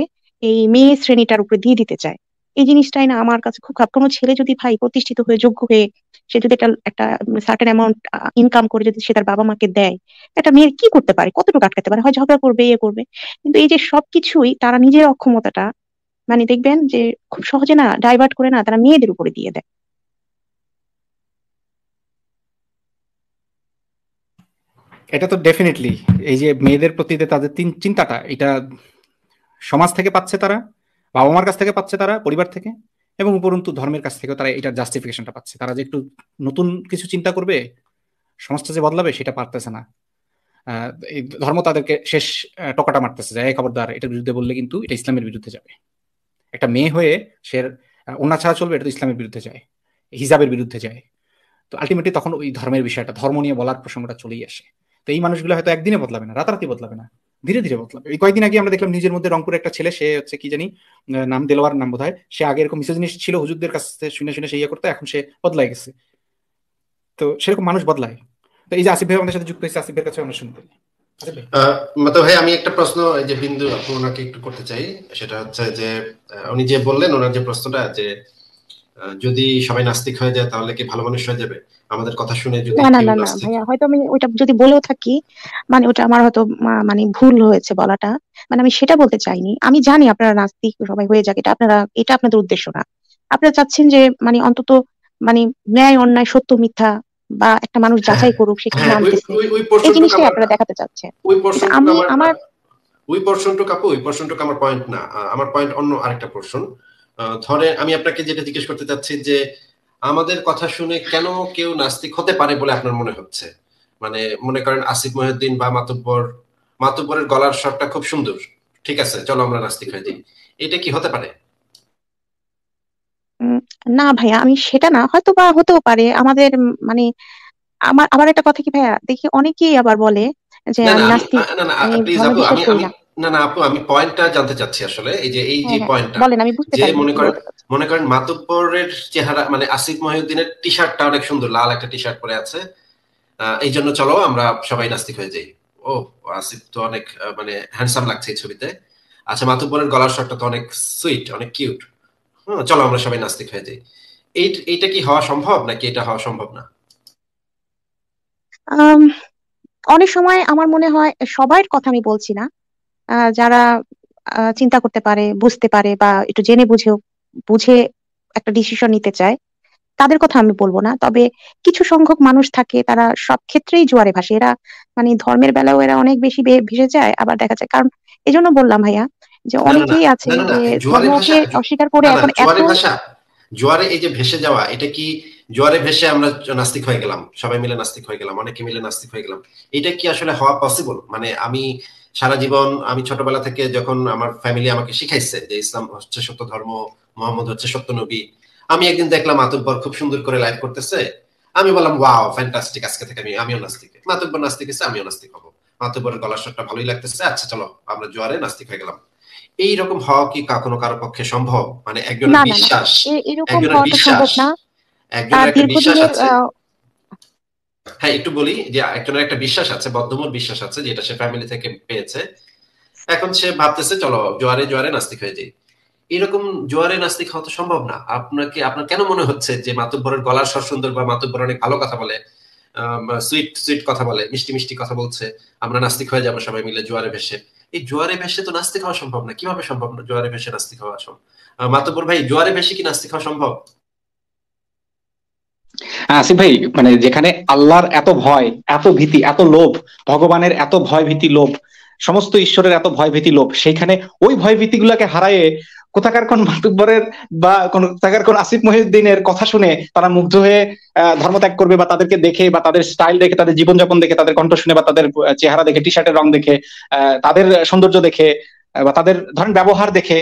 এই মেয়ে শ্রেণীটার উপরে দিয়ে দিতে চায় এই জিনিসটাই না আমার কাছে খুব খারাপ কোনো ছেলে যদি ভাই প্রতিষ্ঠিত হয়ে যোগ্য হয়ে সে যদি একটা একটা সার্টেন অ্যামাউন্ট ইনকাম করে যদি সে তার বাবা মাকে দেয় একটা মেয়ের কি করতে পারে কতটুকু আটকাতে পারে হয় ঝগড়া করবে ইয়ে করবে কিন্তু এই যে সবকিছুই তারা নিজের অক্ষমতাটা মানে দেখবেন যে খুব সহজে না ডাইভার্ট করে না তারা মেয়েদের উপরে দিয়ে দেয় এটা তো ডেফিনেটলি এই যে মেয়েদের প্রতি তাদের চিন্তাটা এটা সমাজ থেকে পাচ্ছে তারা বাবা মার কাছ থেকে পাচ্ছে তারা পরিবার থেকে এবং উপরন্তু ধর্মের কাছ থেকেও তারা এটার জাস্টিফিকেশনটা পাচ্ছে তারা যে একটু নতুন কিছু চিন্তা করবে সমাজটা যে বদলাবে সেটা পারতেছে না ধর্ম তাদেরকে শেষ টকাটা মারতেছে যায় খবরদার এটার বিরুদ্ধে বললে কিন্তু এটা ইসলামের বিরুদ্ধে যাবে একটা মেয়ে হয়ে সে ওনা ছাড়া চলবে এটা তো ইসলামের বিরুদ্ধে যায় হিজাবের বিরুদ্ধে যায় তো আলটিমেটলি তখন ওই ধর্মের বিষয়টা ধর্ম নিয়ে বলার প্রসঙ্গটা চলেই আসে তো এই মানুষগুলো হয়তো একদিনে বদলাবে না রাতারাতি বদলাবে না ধীরে ধীরে বদলাবে এই কয়েকদিন আগে আমরা দেখলাম নিজের মধ্যে রংপুরের একটা ছেলে সে হচ্ছে কি জানি নাম দেলোয়ার নাম বোধ সে আগে এরকম মিসেজ মিসোজিনিস ছিল হুজুরদের কাছে শুনে শুনে সে ইয়ে করতো এখন সে বদলাই গেছে তো সেরকম মানুষ বদলায় তো এই যে আসিফ ভাই আমাদের সাথে যুক্ত হয়েছে আসিফের কাছে আমরা শুনতে মতো ভাই আমি একটা প্রশ্ন যে বিন্দু ওনাকে একটু করতে চাই সেটা হচ্ছে যে উনি যে বললেন ওনার যে প্রশ্নটা যে যদি সবাই নাস্তিক হয়ে যায় তাহলে কি ভালো মানুষ হয়ে যাবে আমাদের কথা শুনে যদি না না না ভাইয়া হয়তো আমি ওটা যদি বলেও থাকি মানে ওটা আমার হয়তো মানে ভুল হয়েছে বলাটা মানে আমি সেটা বলতে চাইনি আমি জানি আপনারা নাস্তিক সবাই হয়ে যাক এটা আপনারা এটা আপনাদের উদ্দেশ্য না আপনারা চাচ্ছেন যে মানে অন্তত মানে ন্যায় অন্যায় সত্য মিথ্যা বা একটা মানুষ হ্যাঁ, যাচাই করুক সে কি হ্যাঁ, মানতেছে এই জিনিসটাই আপনারা দেখাতে চাচ্ছেন আমি আমার ওই পোর্শনটুকু আপু ওই পোর্শনটুকু আমার পয়েন্ট না আমার পয়েন্ট অন্য আরেকটা পোর্শন ধরে আমি আপনাকে যেটা জিজ্ঞেস করতে চাচ্ছি যে আমাদের কথা শুনে কেন কেউ নাস্তিক হতে পারে বলে আপনার মনে হচ্ছে মানে মনে করেন আসিফ মহিউদ্দিন বা মাতব্বর মাতব্বরের গলার স্বরটা খুব সুন্দর ঠিক আছে চলো আমরা নাস্তিক হয়ে দিই এটা কি হতে পারে না ভাইয়া আমি সেটা না হয়তো বা হতেও পারে আমাদের মানে আমার আবার একটা কথা কি ভাইয়া দেখি অনেকেই আবার বলে যে আমি নাস্তিক না না আমি না না আপু আমি পয়েন্টটা জানতে চাচ্ছি আসলে এই যে এই যে পয়েন্টটা হ্যাঁ, হ্যাঁ। বলেন আমি বুঝতে পারি মনে করেন মনে করেন চেহারা মানে আসিফ মহিউদ্দিনের টি শার্টটা অনেক সুন্দর লাল একটা টি শার্ট পরে আছে এই জন্য চলো আমরা সবাই নাস্তিক হয়ে যাই ও আসিফ তো অনেক মানে হ্যান্ডসাম লাগছে এই ছবিতে আচ্ছা গলার তো অনেক সুইট অনেক কিউট হ্যাঁ চলো আমরা সবাই নাস্তিক হয়ে যাই এই এইটা কি হওয়া সম্ভব নাকি এটা হওয়া সম্ভব না অনেক সময় আমার মনে হয় সবাই কথা আমি বলছি না যারা চিন্তা করতে পারে বুঝতে পারে বা একটু জেনে বুঝে বুঝে একটা ডিসিশন নিতে চায় তাদের কথা আমি বলবো না তবে কিছু সংখ্যক মানুষ থাকে তারা সব ক্ষেত্রেই জোয়ারে ভাসে এরা মানে ধর্মের বেলাও এরা অনেক বেশি ভেসে যায় আবার দেখা যায় কারণ এই জন্য বললাম ভাইয়া যে অনেকেই আছে হ্যাঁ, ধর্মকে অস্বীকার করে এখন এত জোয়ারে এই যে ভেসে যাওয়া এটা কি জোয়ারে ভেসে আমরা নাস্তিক হয়ে গেলাম সবাই মিলে নাস্তিক হয়ে গেলাম অনেকে মিলে নাস্তিক হয়ে গেলাম এটা কি আসলে হওয়া পসিবল মানে আমি সারা জীবন আমি ছোটবেলা থেকে যখন আমার ফ্যামিলি আমাকে শিখাইছে যে ইসলাম হচ্ছে সত্য ধর্ম মোহাম্মদ হচ্ছে সত্য নবী আমি একদিন দেখলাম মাতুব্বর খুব সুন্দর করে লাইভ করতেছে আমি বললাম ওয়াও ফ্যান্টাস্টিক আজকে থেকে আমি আমিও নাস্তিক মাতুব্বর নাস্তিক আছে আমিও নাস্তিক হবো মাতুব্বরের গলার সবটা ভালোই লাগতেছে আচ্ছা চলো আমরা জোয়ারে নাস্তিক হয়ে গেলাম এইরকম হওয়া কি কখনো কারো পক্ষে সম্ভব মানে একজনের বিশ্বাস একজনের বিশ্বাস একজন বিশ্বাস আছে হ্যাঁ একটু বলি যে একজনের একটা বিশ্বাস আছে বদ্ধমূল বিশ্বাস আছে যেটা সে ফ্যামিলি থেকে পেয়েছে এখন সে ভাবতেছে চলো জোয়ারে জোয়ারে নাস্তিক হয়ে যাই এরকম জোয়ারে নাস্তিক হওয়া তো সম্ভব না আপনাকে আপনার কেন মনে হচ্ছে যে মাতব্বরের গলার সব সুন্দর বা মাতব্বর অনেক ভালো কথা বলে সুইট সুইট কথা বলে মিষ্টি মিষ্টি কথা বলছে আমরা নাস্তিক হয়ে যাবো সবাই মিলে জোয়ারে ভেসে এই জোয়ারে ভেসে তো নাস্তিক হওয়া সম্ভব না কিভাবে সম্ভব না জোয়ারে ভেসে নাস্তিক হওয়া সম্ভব মাতব্বর ভাই জোয়ারে ভেসে কি নাস্তিক হওয়া সম্ভব হ্যাঁ, আসিফ ভাই মানে যেখানে আল্লাহর এত ভয় এত ভীতি এত লোভ ভগবানের এত ভয় ভীতি লোভ সমস্ত ঈশ্বরের এত ভয় ভীতি লোভ সেইখানে ওই ভয় ভীতি গুলাকে হারায়ে কোথাকার কোন মাতুব্বরের বা কোথাকার কোন আসিফ মহিউদ্দিনের কথা শুনে তারা মুগ্ধ হয়ে ধর্ম ত্যাগ করবে বা তাদেরকে দেখে বা তাদের স্টাইল দেখে তাদের জীবনযাপন দেখে তাদের কণ্ঠ শুনে বা তাদের চেহারা দেখে টি শার্টের রং দেখে তাদের সৌন্দর্য দেখে বা তাদের ধরেন ব্যবহার দেখে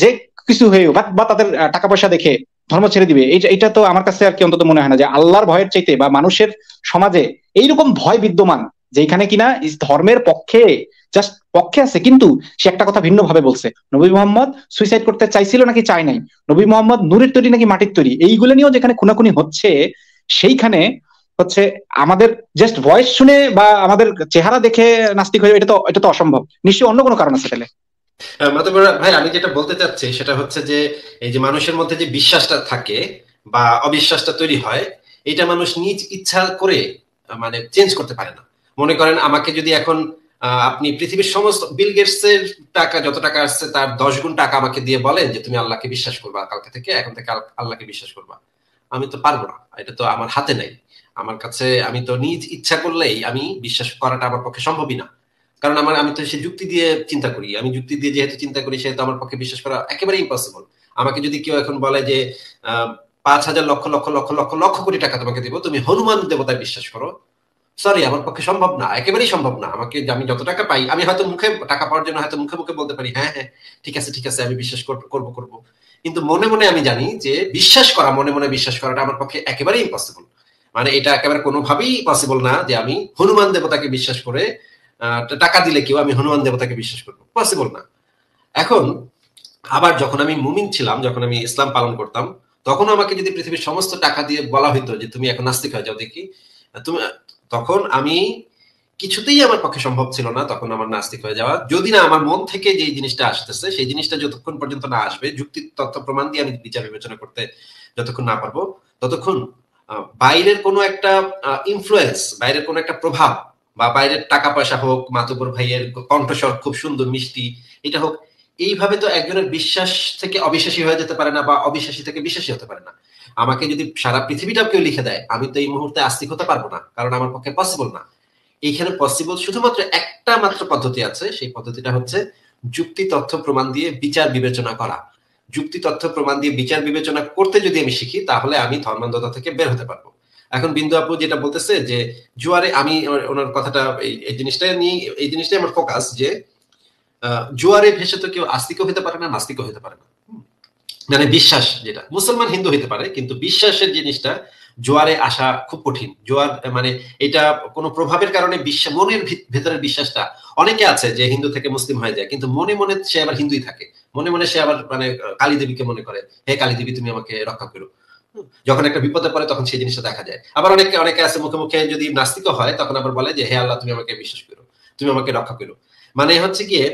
যে কিছু হয়েও বা তাদের টাকা পয়সা দেখে ধর্ম ছেড়ে দিবে এটা এটা তো আমার কাছে আর কি অন্তত মনে হয় না যে আল্লাহর ভয়ের চাইতে বা মানুষের সমাজে এইরকম ভয় বিদ্যমান যেখানে কিনা ধর্মের পক্ষে জাস্ট পক্ষে আছে কিন্তু সে একটা কথা ভিন্ন ভাবে বলছে নবী মোহাম্মদ সুইসাইড করতে চাইছিল নাকি চায় নাই নবী মোহাম্মদ নুরের তৈরি নাকি মাটির তৈরি এইগুলো নিয়েও যেখানে খুনাখুনি হচ্ছে সেইখানে হচ্ছে আমাদের জাস্ট ভয়েস শুনে বা আমাদের চেহারা দেখে নাস্তিক হয়ে এটা তো এটা তো অসম্ভব নিশ্চয়ই অন্য কোনো কারণ আছে তাহলে ভাই আমি যেটা বলতে চাচ্ছি সেটা হচ্ছে যে এই যে মানুষের মধ্যে যে বিশ্বাসটা থাকে বা অবিশ্বাসটা তৈরি হয় এটা মানুষ নিজ ইচ্ছা করে মানে চেঞ্জ করতে পারে না মনে করেন আমাকে যদি এখন আপনি পৃথিবীর সমস্ত বিল গেটস এর টাকা যত টাকা আসছে তার দশ গুণ টাকা আমাকে দিয়ে বলেন যে তুমি আল্লাহকে বিশ্বাস করবা কালকে থেকে এখন থেকে আল্লাহকে বিশ্বাস করবা আমি তো পারবো না এটা তো আমার হাতে নাই আমার কাছে আমি তো নিজ ইচ্ছা করলেই আমি বিশ্বাস করাটা আমার পক্ষে সম্ভবই না কারণ আমার আমি তো সে যুক্তি দিয়ে চিন্তা করি আমি যুক্তি দিয়ে যেহেতু চিন্তা করি সেহেতু আমার পক্ষে বিশ্বাস করা একেবারে ইম্পসিবল আমাকে যদি কেউ এখন বলে যে পাঁচ হাজার লক্ষ লক্ষ লক্ষ লক্ষ লক্ষ কোটি টাকা তোমাকে দেবো তুমি হনুমান দেবতায় বিশ্বাস করো সরি আমার পক্ষে সম্ভব না একেবারেই সম্ভব না আমাকে আমি যত টাকা পাই আমি হয়তো মুখে টাকা পাওয়ার জন্য হয়তো মুখে মুখে বলতে পারি হ্যাঁ হ্যাঁ ঠিক আছে ঠিক আছে আমি বিশ্বাস করবো করবো কিন্তু মনে মনে আমি জানি যে বিশ্বাস করা মনে মনে বিশ্বাস করাটা আমার পক্ষে একেবারেই ইম্পসিবল মানে এটা একেবারে কোনোভাবেই পসিবল না যে আমি হনুমান দেবতাকে বিশ্বাস করে টাকা দিলে কেউ আমি হনুমান দেবতাকে বিশ্বাস করবো পসিবল না এখন আবার যখন আমি মুমিন ছিলাম যখন আমি ইসলাম পালন করতাম তখন আমাকে যদি পৃথিবীর সমস্ত টাকা দিয়ে বলা হইতো যে তুমি এখন নাস্তিক হয়ে যাও দেখি তুমি তখন আমি কিছুতেই আমার পক্ষে সম্ভব ছিল না তখন আমার নাস্তিক হয়ে যাওয়া যদি না আমার মন থেকে যে জিনিসটা আসতেছে সেই জিনিসটা যতক্ষণ পর্যন্ত না আসবে যুক্তি তথ্য প্রমাণ দিয়ে আমি বিচার বিবেচনা করতে যতক্ষণ না পারবো ততক্ষণ বাইরের কোনো একটা ইনফ্লুয়েন্স বাইরের কোনো একটা প্রভাব বা বাইরের টাকা পয়সা হোক মাতুবর ভাইয়ের কণ্ঠস্বর খুব সুন্দর মিষ্টি এটা হোক এইভাবে তো একজনের বিশ্বাস থেকে অবিশ্বাসী হয়ে যেতে পারে না বা অবিশ্বাসী থেকে বিশ্বাসী হতে পারে না আমাকে যদি সারা পৃথিবীটা কেউ লিখে দেয় আমি তো এই মুহূর্তে আস্তিক হতে পারবো না কারণ আমার পক্ষে পসিবল না এইখানে পসিবল শুধুমাত্র একটা মাত্র পদ্ধতি আছে সেই পদ্ধতিটা হচ্ছে যুক্তি তথ্য প্রমাণ দিয়ে বিচার বিবেচনা করা যুক্তি তথ্য প্রমাণ দিয়ে বিচার বিবেচনা করতে যদি আমি শিখি তাহলে আমি ধর্মান্ধতা থেকে বের হতে পারবো এখন বিন্দু আপু যেটা বলতেছে যে জুয়ারে আমি ওনার কথাটা এই জিনিসটা নিয়ে এই জিনিসটাই আমার ফোকাস যে জুয়ারে ভেসে তো কেউ আস্তিকও হতে পারে না নাস্তিকও হতে পারে না মানে বিশ্বাস যেটা মুসলমান হিন্দু হতে পারে কিন্তু বিশ্বাসের জিনিসটা জোয়ারে আসা খুব কঠিন জোয়ার মানে এটা কোনো প্রভাবের কারণে বিশ্বাস মনের ভেতরের বিশ্বাসটা অনেকে আছে যে হিন্দু থেকে মুসলিম হয়ে যায় কিন্তু মনে মনে সে আবার হিন্দুই থাকে মনে মনে সে আবার মানে কালী দেবীকে মনে করে হে কালী দেবী তুমি আমাকে রক্ষা করো যখন একটা বিপদে পড়ে তখন সেই জিনিসটা দেখা যায় আবার অনেকে অনেকে আছে মুখে মুখে যদি নাস্তিক হয় তখন আবার বলে যে হে আল্লাহ তুমি আমাকে বিশ্বাস করো তুমি আমাকে রক্ষা করো মানে হচ্ছে গিয়ে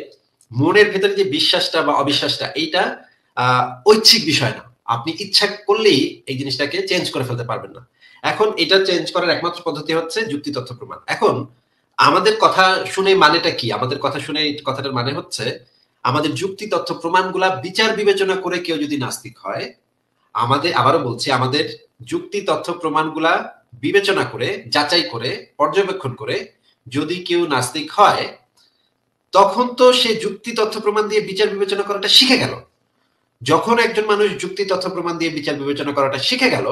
মনের ভেতরে যে বিশ্বাসটা বা অবিশ্বাসটা এইটা ঐচ্ছিক বিষয় না আপনি ইচ্ছা করলেই এই জিনিসটাকে চেঞ্জ করে ফেলতে পারবেন না এখন এটা চেঞ্জ করার একমাত্র পদ্ধতি হচ্ছে যুক্তি তথ্য প্রমাণ এখন আমাদের কথা শুনে মানেটা কি আমাদের কথা শুনে কথাটার মানে হচ্ছে আমাদের যুক্তি তথ্য প্রমাণগুলা বিচার বিবেচনা করে কেউ যদি নাস্তিক হয় আমাদের আবারও বলছি আমাদের যুক্তি তথ্য প্রমাণগুলা বিবেচনা করে যাচাই করে পর্যবেক্ষণ করে যদি কেউ নাস্তিক হয় তখন তো সে যুক্তি তথ্য প্রমাণ দিয়ে বিচার বিবেচনা করাটা শিখে গেল যখন একজন মানুষ যুক্তি তথ্য প্রমাণ দিয়ে বিচার বিবেচনা করাটা শিখে গেল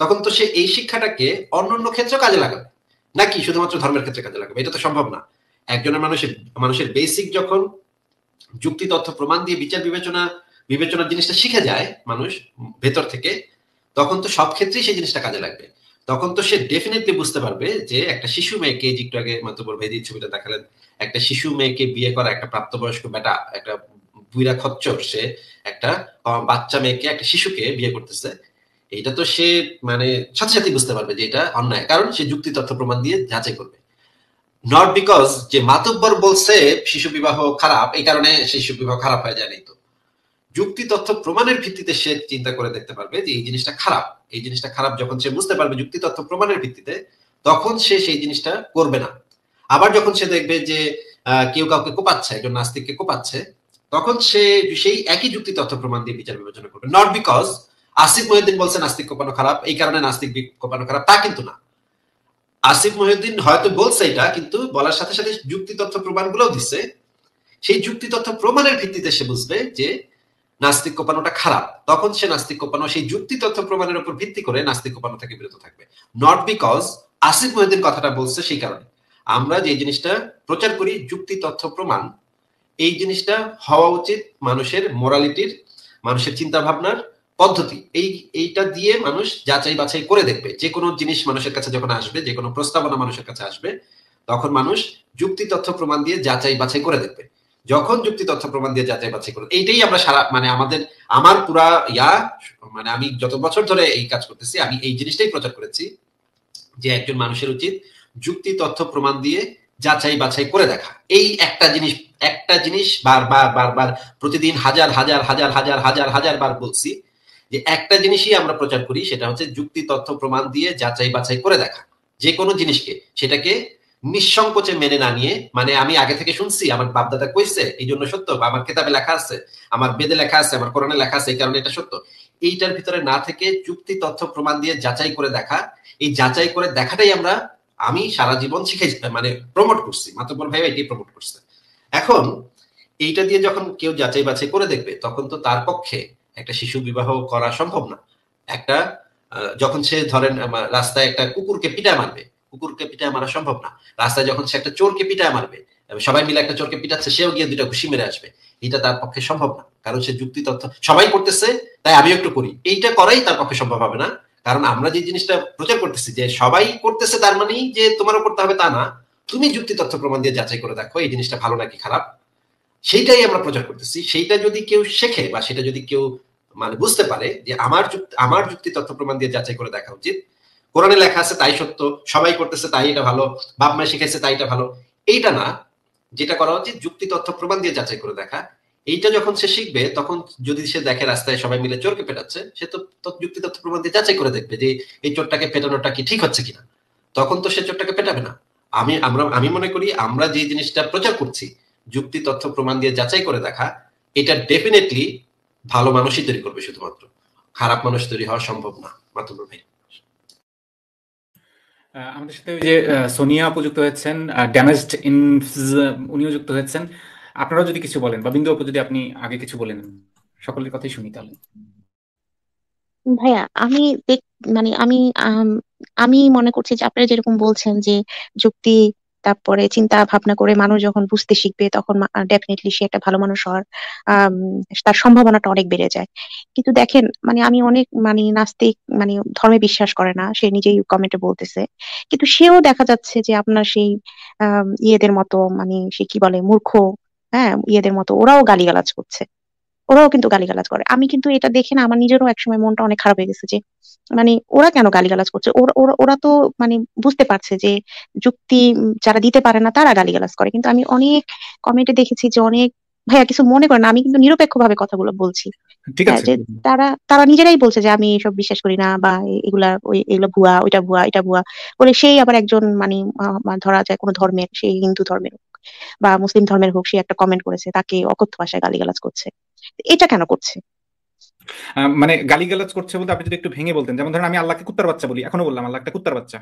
তখন তো সে এই শিক্ষাটাকে অন্য অন্য ক্ষেত্রে কাজে লাগাবে নাকি শুধুমাত্র ধর্মের ক্ষেত্রে কাজে লাগাবে এটা তো সম্ভব না একজনের মানুষের মানুষের বেসিক যখন যুক্তি তথ্য প্রমাণ দিয়ে বিচার বিবেচনা বিবেচনার জিনিসটা শিখে যায় মানুষ ভেতর থেকে তখন তো সব ক্ষেত্রেই সেই জিনিসটা কাজে লাগবে তখন তো সে ডেফিনেটলি বুঝতে পারবে যে একটা শিশু মেয়েকে যে একটু আগে মাতবর ভেদির ছবিটা দেখালেন একটা শিশু মেয়েকে বিয়ে করা একটা প্রাপ্তবয়স্ক বেটা একটা বুইরা খচ্চর সে একটা বাচ্চা মেয়েকে একটা শিশুকে বিয়ে করতেছে এটা তো সে মানে সাথে সাথে বুঝতে পারবে যে এটা অন্যায় কারণ সে যুক্তি তথ্য প্রমাণ দিয়ে যাচাই করবে নট বিকজ যে মাতব্বর বলছে শিশু বিবাহ খারাপ এই কারণে শিশু বিবাহ খারাপ হয়ে যায় তো যুক্তি তথ্য প্রমাণের ভিত্তিতে সে চিন্তা করে দেখতে পারবে যে এই জিনিসটা খারাপ এই জিনিসটা খারাপ যখন সে বুঝতে পারবে যুক্তি তথ্য প্রমাণের ভিত্তিতে তখন সে সেই জিনিসটা করবে না আবার যখন সে দেখবে যে কেউ কাউকে কোপাচ্ছে একজন নাস্তিককে কোপাচ্ছে তখন সে সেই একই যুক্তি তথ্য প্রমাণ দিয়ে বিচার বিবেচনা করবে নট বিকজ আসিফ মহিউদ্দিন বলছে নাস্তিক কোপানো খারাপ এই কারণে নাস্তিক কোপানো খারাপ তা কিন্তু না আসিফ মহিউদ্দিন হয়তো বলছে এটা কিন্তু বলার সাথে সাথে যুক্তি তথ্য প্রমাণ প্রমাণগুলোও দিচ্ছে সেই যুক্তি তথ্য প্রমাণের ভিত্তিতে সে বুঝবে যে নাস্তিক কোপানোটা খারাপ তখন সে নাস্তিক কোপানো সেই যুক্তি তথ্য প্রমাণের উপর ভিত্তি করে নাস্তিক কোপানো থেকে বিরত থাকবে নট বিকজ আসিফ মহিদিন কথাটা বলছে সেই কারণে আমরা যে জিনিসটা প্রচার করি যুক্তি তথ্য প্রমাণ এই জিনিসটা হওয়া উচিত মানুষের মোরালিটির মানুষের চিন্তা ভাবনার পদ্ধতি এই এইটা দিয়ে মানুষ যাচাই বাছাই করে দেখবে যে কোনো জিনিস মানুষের কাছে যখন আসবে যে কোনো প্রস্তাবনা মানুষের কাছে আসবে তখন মানুষ যুক্তি তথ্য প্রমাণ দিয়ে যাচাই বাছাই করে দেখবে যখন যুক্তি তথ্য প্রমাণ দিয়ে যাচাই বাছাই করুন এইটাই আমরা সারা মানে আমাদের আমার পুরা ইয়া মানে আমি যত বছর ধরে এই কাজ করতেছি আমি এই জিনিসটাই প্রচার করেছি যে একজন মানুষের উচিত যুক্তি তথ্য প্রমাণ দিয়ে যাচাই বাছাই করে দেখা এই একটা জিনিস একটা জিনিস বারবার বারবার প্রতিদিন হাজার হাজার হাজার হাজার হাজার হাজার বার বলছি যে একটা জিনিসই আমরা প্রচার করি সেটা হচ্ছে যুক্তি তথ্য প্রমাণ দিয়ে যাচাই বাছাই করে দেখা যে কোনো জিনিসকে সেটাকে নিঃসংকোচে মেনে না নিয়ে মানে আমি আগে থেকে শুনছি আমার বাপদাদা কইছে এই জন্য সত্য বা আমার কেতাবে লেখা আছে আমার বেদে লেখা আছে আমার কোরআনে লেখা আছে এই কারণে এটা সত্য এইটার ভিতরে না থেকে যুক্তি তথ্য প্রমাণ দিয়ে যাচাই করে দেখা এই যাচাই করে দেখাটাই আমরা আমি সারা জীবন শিখে মানে প্রমোট করছি বোন ভাই এটি প্রমোট করছে এখন এইটা দিয়ে যখন কেউ যাচাই বাছাই করে দেখবে তখন তো তার পক্ষে একটা শিশু বিবাহ করা সম্ভব না একটা যখন সে ধরেন রাস্তায় একটা কুকুরকে পিটা মারবে কুকুরকে পিটায় মারা সম্ভব না রাস্তায় যখন সে একটা চোরকে পিটায় মারবে সবাই মিলে একটা চোরকে পিটাচ্ছে সেও গিয়ে দুইটা খুশি মেরে আসবে এটা তার পক্ষে সম্ভব না কারণ সে যুক্তি তথ্য সবাই করতেছে তাই আমিও একটু করি এইটা করাই তার পক্ষে সম্ভব হবে না কারণ আমরা যে জিনিসটা প্রচার করতেছি যে সবাই করতেছে তার মানে যে তোমারও করতে হবে তা না তুমি যুক্তি তথ্য প্রমাণ দিয়ে যাচাই করে দেখো এই জিনিসটা ভালো নাকি খারাপ সেইটাই আমরা প্রচার করতেছি সেইটা যদি কেউ শেখে বা সেটা যদি কেউ মানে বুঝতে পারে যে আমার আমার যুক্তি তথ্য প্রমাণ দিয়ে যাচাই করে দেখা উচিত কোরআনে লেখা আছে তাই সত্য সবাই করতেছে তাই এটা ভালো বাপ মা শিখেছে তাই এটা ভালো এইটা না যেটা করা উচিত যুক্তি তথ্য প্রমাণ দিয়ে যাচাই করে দেখা এইটা যখন সে শিখবে তখন যদি সে দেখে রাস্তায় সবাই মিলে চোরকে পেটাচ্ছে সে তো যুক্তি তথ্য প্রমাণ দিয়ে যাচাই করে দেখবে যে এই চোরটাকে পেটানোটা কি ঠিক হচ্ছে কিনা তখন তো সে চোরটাকে পেটাবে না আমি আমরা আমি মনে করি আমরা যে জিনিসটা প্রচার করছি যুক্তি তথ্য প্রমাণ দিয়ে যাচাই করে দেখা এটা ডেফিনেটলি ভালো মানুষই তৈরি করবে শুধুমাত্র খারাপ মানুষ তৈরি হওয়া সম্ভব না মাতুল ভাই আমাদের সাথে ওই যে সোনিয়া উপযুক্ত হয়েছেন ড্যামেজড ইন উনিও যুক্ত হয়েছেন আপনারাও যদি কিছু বলেন বা বিন্দু আপু যদি আপনি আগে কিছু বলেন সকলের কথাই শুনি তাহলে ভাইয়া আমি মানে আমি আমি মনে করছি যে আপনারা যেরকম বলছেন যে যুক্তি তারপরে চিন্তা ভাবনা করে মানুষ যখন বুঝতে শিখবে তখন ডেফিনেটলি সে একটা ভালো মানুষ হওয়ার তার সম্ভাবনাটা অনেক বেড়ে যায় কিন্তু দেখেন মানে আমি অনেক মানে নাস্তিক মানে ধর্মে বিশ্বাস করে না সে নিজেই কমেন্টে বলতেছে কিন্তু সেও দেখা যাচ্ছে যে আপনার সেই ইয়েদের মতো মানে সে কি বলে মূর্খ হ্যাঁ ইয়েদের মতো ওরাও গালিগালাজ করছে ওরাও কিন্তু গালিগালাজ করে আমি কিন্তু এটা দেখে না আমার নিজেরও একসময় মনটা অনেক খারাপ হয়ে গেছে যে মানে ওরা কেন গালিগালাজ করছে ওরা ওরা তো মানে বুঝতে পারছে যে যুক্তি যারা দিতে পারে না তারা গালিগালাজ করে কিন্তু আমি অনেক কমেন্টে দেখেছি যে অনেক ভাইয়া কিছু মনে করেন আমি কিন্তু নিরপেক্ষ ভাবে কথাগুলো বলছি ঠিক হ্যাঁ, আছে তারা তারা নিজেরাই বলছে যে আমি এসব বিশ্বাস করি না বা এগুলা এগুলো ভুয়া ওইটা ভুয়া এটা ভুয়া বলে সেই আবার একজন মানে ধরা যায় কোনো ধর্মের সেই হিন্দু ধর্মের বা মুসলিম ধর্মের হোক সে একটা কমেন্ট করেছে তাকে অকথ্য ভাষায় গালিগালাজ করছে এটা কেন করছে মানে গালিগালাজ করছে বলতে আপনি যদি একটু ভেঙে বলতেন যেমন ধরেন আমি আল্লাহকে কুত্তার বাচ্চা বলি এখনো বললাম আল্লাহ একটা কুত্তার বাচ্চা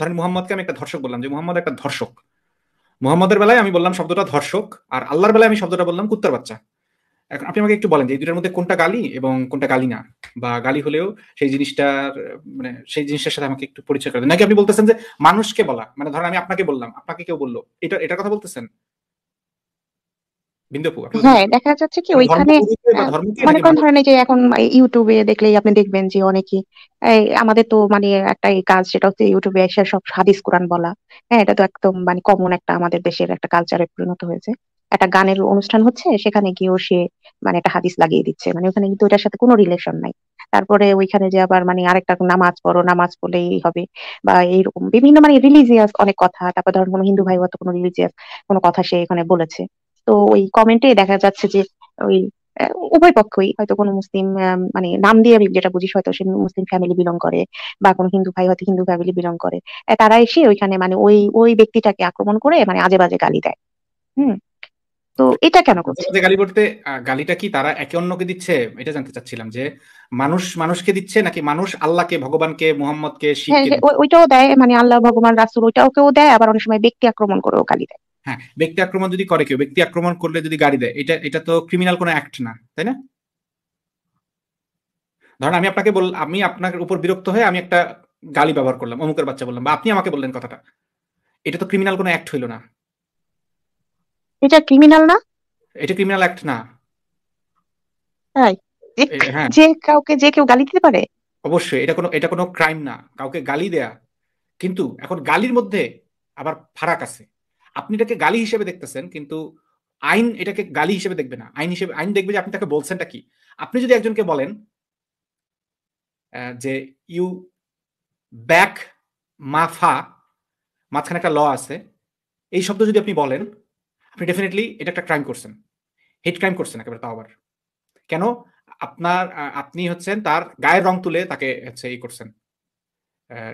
ধরেন মুহাম্মদকে আমি একটা ধর্ষক বললাম যে মুহাম্মদ একটা ধর্ষক মোহাম্মদের বেলায় আমি বললাম শব্দটা ধর্ষক আর আল্লাহর বেলায় আমি শব্দটা বললাম কুত্তার বাচ্চা এখন আপনি আমাকে একটু বলেন যে এই দুটার মধ্যে কোনটা গালি এবং কোনটা গালি না বা গালি হলেও সেই জিনিসটার মানে সেই জিনিসটার সাথে আমাকে একটু পরিচয় করে নাকি আপনি বলতেছেন যে মানুষকে বলা মানে ধরেন আমি আপনাকে বললাম আপনাকে কেউ বললো এটা এটা কথা বলতেছেন হ্যাঁ দেখা যাচ্ছে কি ওইখানে মনে করেন ধরেন যে এখন ইউটিউবে দেখলেই আপনি দেখবেন যে অনেকে আমাদের তো মানে একটা কাজ সেটা হচ্ছে ইউটিউবে এসে সব হাদিস কোরআন বলা হ্যাঁ এটা তো একদম মানে কমন একটা আমাদের দেশের একটা কালচারে পরিণত হয়েছে একটা গানের অনুষ্ঠান হচ্ছে সেখানে গিয়েও সে মানে একটা হাদিস লাগিয়ে দিচ্ছে মানে ওখানে কিন্তু ওইটার সাথে কোনো রিলেশন নাই তারপরে ওইখানে যে আবার মানে আরেকটা নামাজ পড়ো নামাজ পড়লে এই হবে বা এইরকম বিভিন্ন মানে রিলিজিয়াস অনেক কথা তারপর ধরেন কোনো হিন্দু ভাই হয়তো কোনো রিলিজিয়াস কোনো কথা সে এখানে বলেছে তো ওই কমেন্টে দেখা যাচ্ছে যে ওই উভয় পক্ষই হয়তো কোনো মুসলিম মানে নাম দিয়ে আমি যেটা বুঝিস হয়তো সে মুসলিম ফ্যামিলি বিলং করে বা কোনো হিন্দু ভাই হয়তো হিন্দু ফ্যামিলি বিলং করে তারা এসে ওইখানে মানে ওই ওই ব্যক্তিটাকে আক্রমণ করে মানে আজে বাজে গালি দেয় হম তো এটা কেন করছে গালি বলতে গালিটা কি তারা একে অন্যকে দিচ্ছে এটা জানতে চাচ্ছিলাম যে মানুষ মানুষকে দিচ্ছে নাকি মানুষ আল্লাহকে ভগবানকে মোহাম্মদকে হ্যাঁ, হ্যাঁ, ওইটাও দেয় মানে আল্লাহ ভগবান রাসুল ওইটাও কেউ দেয় আবার অনেক সময় ব্যক্তি আক্রমণ করেও গালি দেয় হ্যাঁ ব্যক্তি আক্রমণ যদি করে কেউ ব্যক্তি আক্রমণ করলে যদি গাড়ি দেয় এটা এটা তো ক্রিমিনাল কোনো অ্যাক্ট না তাই না ধরেন আমি আপনাকে বল আমি আপনার উপর বিরক্ত হয়ে আমি একটা গালি ব্যবহার করলাম অমুকের বাচ্চা বললাম বা আপনি আমাকে বললেন কথাটা এটা তো ক্রিমিনাল কোনো অ্যাক্ট হইলো না এটা ক্রিমিনাল না এটা ক্রিমিনাল অ্যাক্ট না তাই হ্যাঁ। যে কাউকে যে কেউ গালি দিতে পারে অবশ্যই এটা কোনো এটা কোনো ক্রাইম না কাউকে গালি দেয়া কিন্তু এখন গালির মধ্যে আবার ফারাক আছে আপনি এটাকে গালি হিসেবে দেখতেছেন কিন্তু আইন এটাকে গালি হিসেবে দেখবে না আইন হিসেবে আইন দেখবে যে আপনি তাকে বলছেনটা কি আপনি যদি একজনকে বলেন যে ইউ ব্যাক মাফা মাঝখানে একটা ল আছে এই শব্দ যদি আপনি বলেন আপনি ডেফিনেটলি এটা একটা ক্রাইম করছেন হেট ক্রাইম করছেন একেবারে তাও আবার কেন আপনার আপনি হচ্ছেন তার গায়ের রং তুলে তাকে হচ্ছে ই করছেন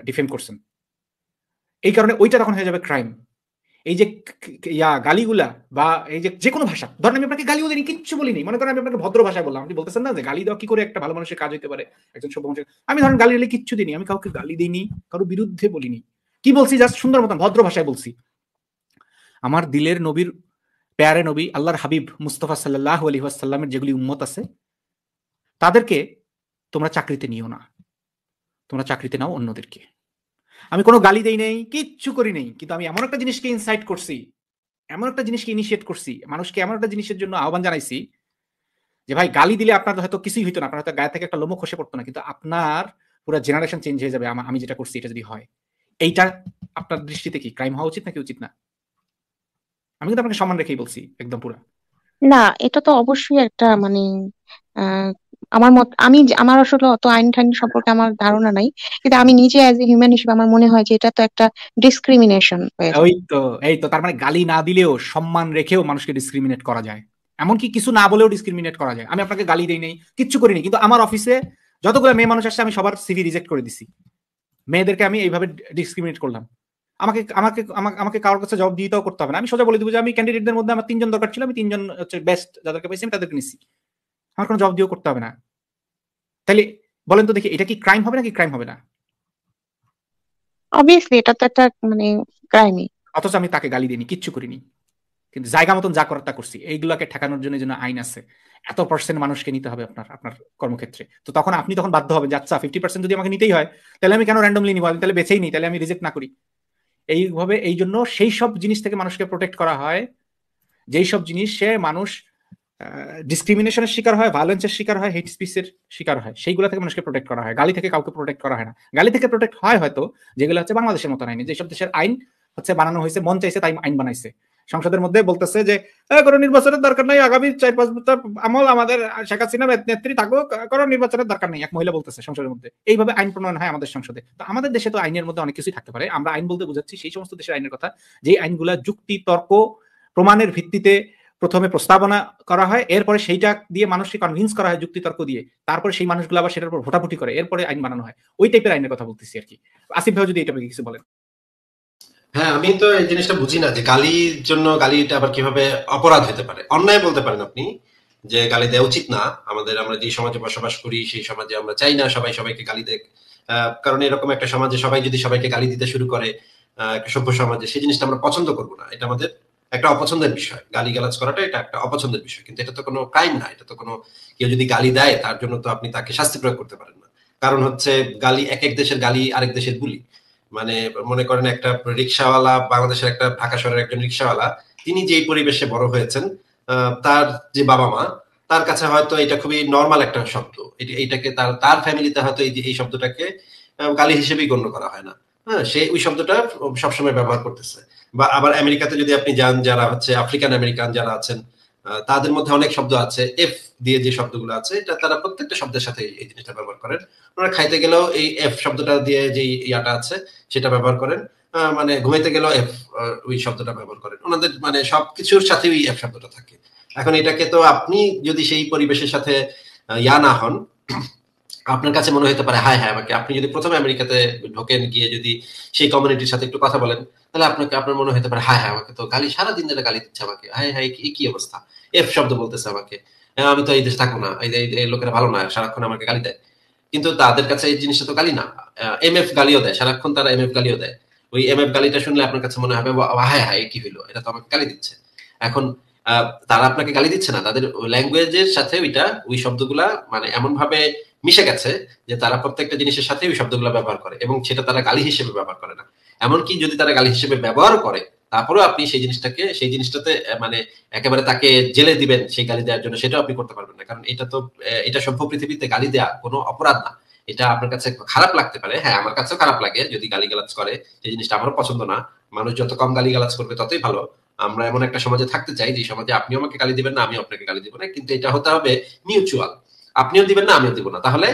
ডিফেম করছেন এই কারণে ওইটা তখন হয়ে যাবে ক্রাইম এই যে ইয়া গালিগুলা বা এই যে যে কোনো ভাষা ধরেন আমি আপনাকে গালিও দিই কিচ্ছু বলিনি মনে করেন আমি আপনাকে ভদ্র ভাষায় বললাম আপনি বলতেছেন না যে গালি দেওয়া কি করে একটা ভালো মানুষের কাজ হতে পারে একজন সভ্য মানুষের আমি ধরেন গালি দিলে কিচ্ছু দিইনি আমি কাউকে গালি দিইনি কারো বিরুদ্ধে বলিনি কি বলছি জাস্ট সুন্দর মতন ভদ্র ভাষায় বলছি আমার দিলের নবীর প্যারে নবী আল্লাহর হাবিব মুস্তফা সাল্লাহ আলী আসাল্লামের যেগুলি উম্মত আছে তাদেরকে তোমরা চাকরিতে নিও না তোমরা চাকরিতে নাও অন্যদেরকে আমি কোনো গালি দেই নেই কিচ্ছু করি নেই কিন্তু আমি এমন একটা জিনিসকে ইনসাইট করছি এমন একটা জিনিসকে ইনিশিয়েট করছি মানুষকে এমন একটা জিনিসের জন্য আহ্বান জানাইছি যে ভাই গালি দিলে আপনার হয়তো কিছুই হইতো না আপনার হয়তো গায়ে থেকে একটা লোমো খসে পড়তো না কিন্তু আপনার পুরো জেনারেশন চেঞ্জ হয়ে যাবে আমি যেটা করছি এটা যদি হয় এইটা আপনার দৃষ্টিতে কি ক্রাইম হওয়া উচিত নাকি উচিত না আমি কিন্তু আপনাকে সম্মান রেখেই বলছি একদম পুরা না এটা তো অবশ্যই একটা মানে আমার মত আমি আমার আসলে অত আইন ঠাইন সম্পর্কে আমার ধারণা নাই কিন্তু আমি নিজে অ্যাজ এ হিউম্যান হিসেবে আমার মনে হয় যে এটা তো একটা ডিসক্রিমিনেশন ওই তো এই তো তার মানে গালি না দিলেও সম্মান রেখেও মানুষকে ডিসক্রিমিনেট করা যায় এমনকি কিছু না বলেও ডিসক্রিমিনেট করা যায় আমি আপনাকে গালি দেই নাই কিচ্ছু করিনি কিন্তু আমার অফিসে যতগুলো মেয়ে মানুষ আসছে আমি সবার সিভি রিজেক্ট করে দিছি মেয়েদেরকে আমি এইভাবে ডিসক্রিমিনেট করলাম আমাকে আমাকে আমাকে কারোর কাছে জবাব দিতেও করতে হবে না আমি সোজা বলে দিব যে আমি ক্যান্ডিডেটদের মধ্যে আমার তিনজন দরকার ছিল আমি তিনজন হচ্ছে বেস্ট যাদেরকে পেয়েছি আমি তাদেরকে নিচ্ছি আমার কোনো জব দিয়েও করতে হবে না তাহলে বলেন তো দেখি এটা কি ক্রাইম হবে নাকি ক্রাইম হবে না অবভিয়াসলি এটা তো একটা মানে ক্রাইমই অথচ আমি তাকে গালি দিইনি কিচ্ছু করিনি কিন্তু জায়গা মতন যা করার তা করছি এইগুলোকে ঠেকানোর জন্য যেন আইন আছে এত পার্সেন্ট মানুষকে নিতে হবে আপনার আপনার কর্মক্ষেত্রে তো তখন আপনি তখন বাধ্য হবেন যে আচ্ছা ফিফটি পার্সেন্ট যদি আমাকে নিতেই হয় তাহলে আমি কেন র্যান্ডমলি নিব আমি তাহলে বেছেই নিই তাহলে আমি রিজেক্ট না করি এইভাবে এই জন্য সেই সব জিনিস থেকে মানুষকে প্রোটেক্ট করা হয় যেই সব জিনিসে মানুষ ডিসক্রিমিনেশনের শিকার হয় ভায়োলেন্সের শিকার হয় হেট স্পিচের শিকার হয় সেইগুলো থেকে মানুষকে প্রোটেক্ট করা হয় গালি থেকে কাউকে প্রোটেক্ট করা হয় না গালি থেকে প্রোটেক্ট হয় হয়তো যেগুলো হচ্ছে বাংলাদেশের মতন আইন যেসব দেশের আইন হচ্ছে বানানো হয়েছে মন চাইছে তাই আইন বানাইছে সংসদের মধ্যে বলতেছে যে কোনো নির্বাচনের দরকার নাই আগামী চার পাঁচ বছর আমল আমাদের শেখ হাসিনা নেত্রী থাকুক কোনো নির্বাচনের দরকার নাই এক মহিলা বলতেছে সংসদের মধ্যে এইভাবে আইন প্রণয়ন হয় আমাদের সংসদে তো আমাদের দেশে তো আইনের মধ্যে অনেক কিছুই থাকতে পারে আমরা আইন বলতে বুঝাচ্ছি সেই সমস্ত দেশের আইনের কথা যে আইনগুলা যুক্তি তর্ক প্রমাণের ভিত্তিতে প্রথমে প্রস্তাবনা করা হয় এরপরে সেইটা দিয়ে মানুষকে কনভিন্স করা হয় যুক্তিতর্ক দিয়ে তারপরে সেই মানুষগুলো আবার সেটার উপর ভোটাভুটি করে এরপরে আইন বানানো হয় ওই টাইপের আইনের কথা বলতেছি আর কি আসিফ ভাই যদি এই টাইপের কিছু বলেন হ্যাঁ, আমি তো এই জিনিসটা বুঝি না যে গালির জন্য গালিটা আবার কিভাবে অপরাধ হতে পারে। অন্যায় বলতে পারেন আপনি। যে গালি দেওয়া উচিত না। আমাদের আমরা যে সমাজে বসবাস করি সেই সমাজে আমরা চাই না সবাই সবাইকে গালি দেক। কারণ এরকম একটা সমাজে সবাই যদি সবাইকে গালি দিতে শুরু করে একটা সভ্য সমাজে সেই জিনিসটা আমরা পছন্দ করবো না। এটা আমাদের একটা অপছন্দের বিষয়। গালিগালাজ করাটা এটা একটা অপছন্দের বিষয়। কিন্তু এটা তো কোনো ক্রাইম না। এটা তো কোনো কেউ যদি গালি দেয় তার জন্য তো আপনি তাকে শাস্তি প্রয়োগ করতে পারেন না। কারণ হচ্ছে গালি এক এক দেশের গালি আরেক দেশের বুলি। মানে মনে করেন একটা রিক্সাওয়ালা বাংলাদেশের একটা ঢাকা শহরের একজন রিক্সাওয়ালা তিনি যেই পরিবেশে বড় হয়েছেন তার যে বাবা মা তার কাছে হয়তো এটা খুবই নর্মাল একটা শব্দ এইটাকে তার তার ফ্যামিলিতে হয়তো এই এই শব্দটাকে গালি হিসেবেই গণ্য করা হয় না হ্যাঁ সে ওই শব্দটা সবসময় ব্যবহার করতেছে বা আবার আমেরিকাতে যদি আপনি যান যারা হচ্ছে আফ্রিকান আমেরিকান যারা আছেন তাদের মধ্যে অনেক শব্দ আছে এফ দিয়ে যে শব্দগুলো আছে এটা তারা প্রত্যেকটা শব্দের সাথে এই জিনিসটা ব্যবহার করেন ওনারা খাইতে গেলেও এই এফ শব্দটা দিয়ে যে ইয়াটা আছে সেটা ব্যবহার করেন মানে ঘুমাইতে গেলেও এফ ওই শব্দটা ব্যবহার করেন ওনাদের মানে সব কিছুর সাথে ওই এফ শব্দটা থাকে এখন এটাকে তো আপনি যদি সেই পরিবেশের সাথে ইয়া না হন আপনার কাছে মনে হতে পারে হায় হ্যাঁ আমাকে আপনি যদি প্রথমে আমেরিকাতে ঢোকেন গিয়ে যদি সেই কমিউনিটির সাথে একটু কথা বলেন তাহলে আপনাকে আপনার মনে হতে পারে হায় হ্যাঁ আমাকে তো গালি সারা দিন ধরে গালি দিচ্ছে আমাকে হায় হায় কি অবস্থা এফ শব্দ বলতেছে আমাকে আমি তো এই দেশে থাকবো না এই লোকেরা ভালো না সারাক্ষণ আমাকে গালি দেয় কিন্তু তাদের কাছে এই জিনিসটা তো গালি না এম এফ গালিও দেয় সারাক্ষণ তারা এম এফ গালিও দেয় ওই এম এফ গালিটা শুনলে আপনার কাছে মনে হবে হায় হায় কি হইলো এটা তো আমাকে গালি দিচ্ছে এখন তারা আপনাকে গালি দিচ্ছে না তাদের ল্যাঙ্গুয়েজের সাথে ওইটা ওই শব্দগুলা মানে এমন ভাবে মিশে গেছে যে তারা প্রত্যেকটা জিনিসের সাথে ওই শব্দগুলো ব্যবহার করে এবং সেটা তারা গালি হিসেবে ব্যবহার করে না এমনকি যদি তারা গালি হিসেবে ব্যবহার করে তারপরেও আপনি সেই জিনিসটাকে সেই জিনিসটাতে মানে একেবারে তাকে জেলে দিবেন সেই গালি দেওয়ার জন্য সেটাও আপনি করতে পারবেন না কারণ এটা তো এটা সভ্য পৃথিবীতে গালি দেওয়া কোনো অপরাধ না এটা আপনার কাছে খারাপ লাগতে পারে হ্যাঁ আমার কাছেও খারাপ লাগে যদি গালি গালাজ করে সেই জিনিসটা আমারও পছন্দ না মানুষ যত কম গালি গালাজ করবে ততই ভালো আমরা এমন একটা সমাজে থাকতে চাই যে সমাজে আপনি আমাকে গালি দিবেন না আমি আপনাকে গালি দিব না কিন্তু এটা হতে হবে মিউচুয়াল আপনিও দিবেন না আমিও দিব না তাহলে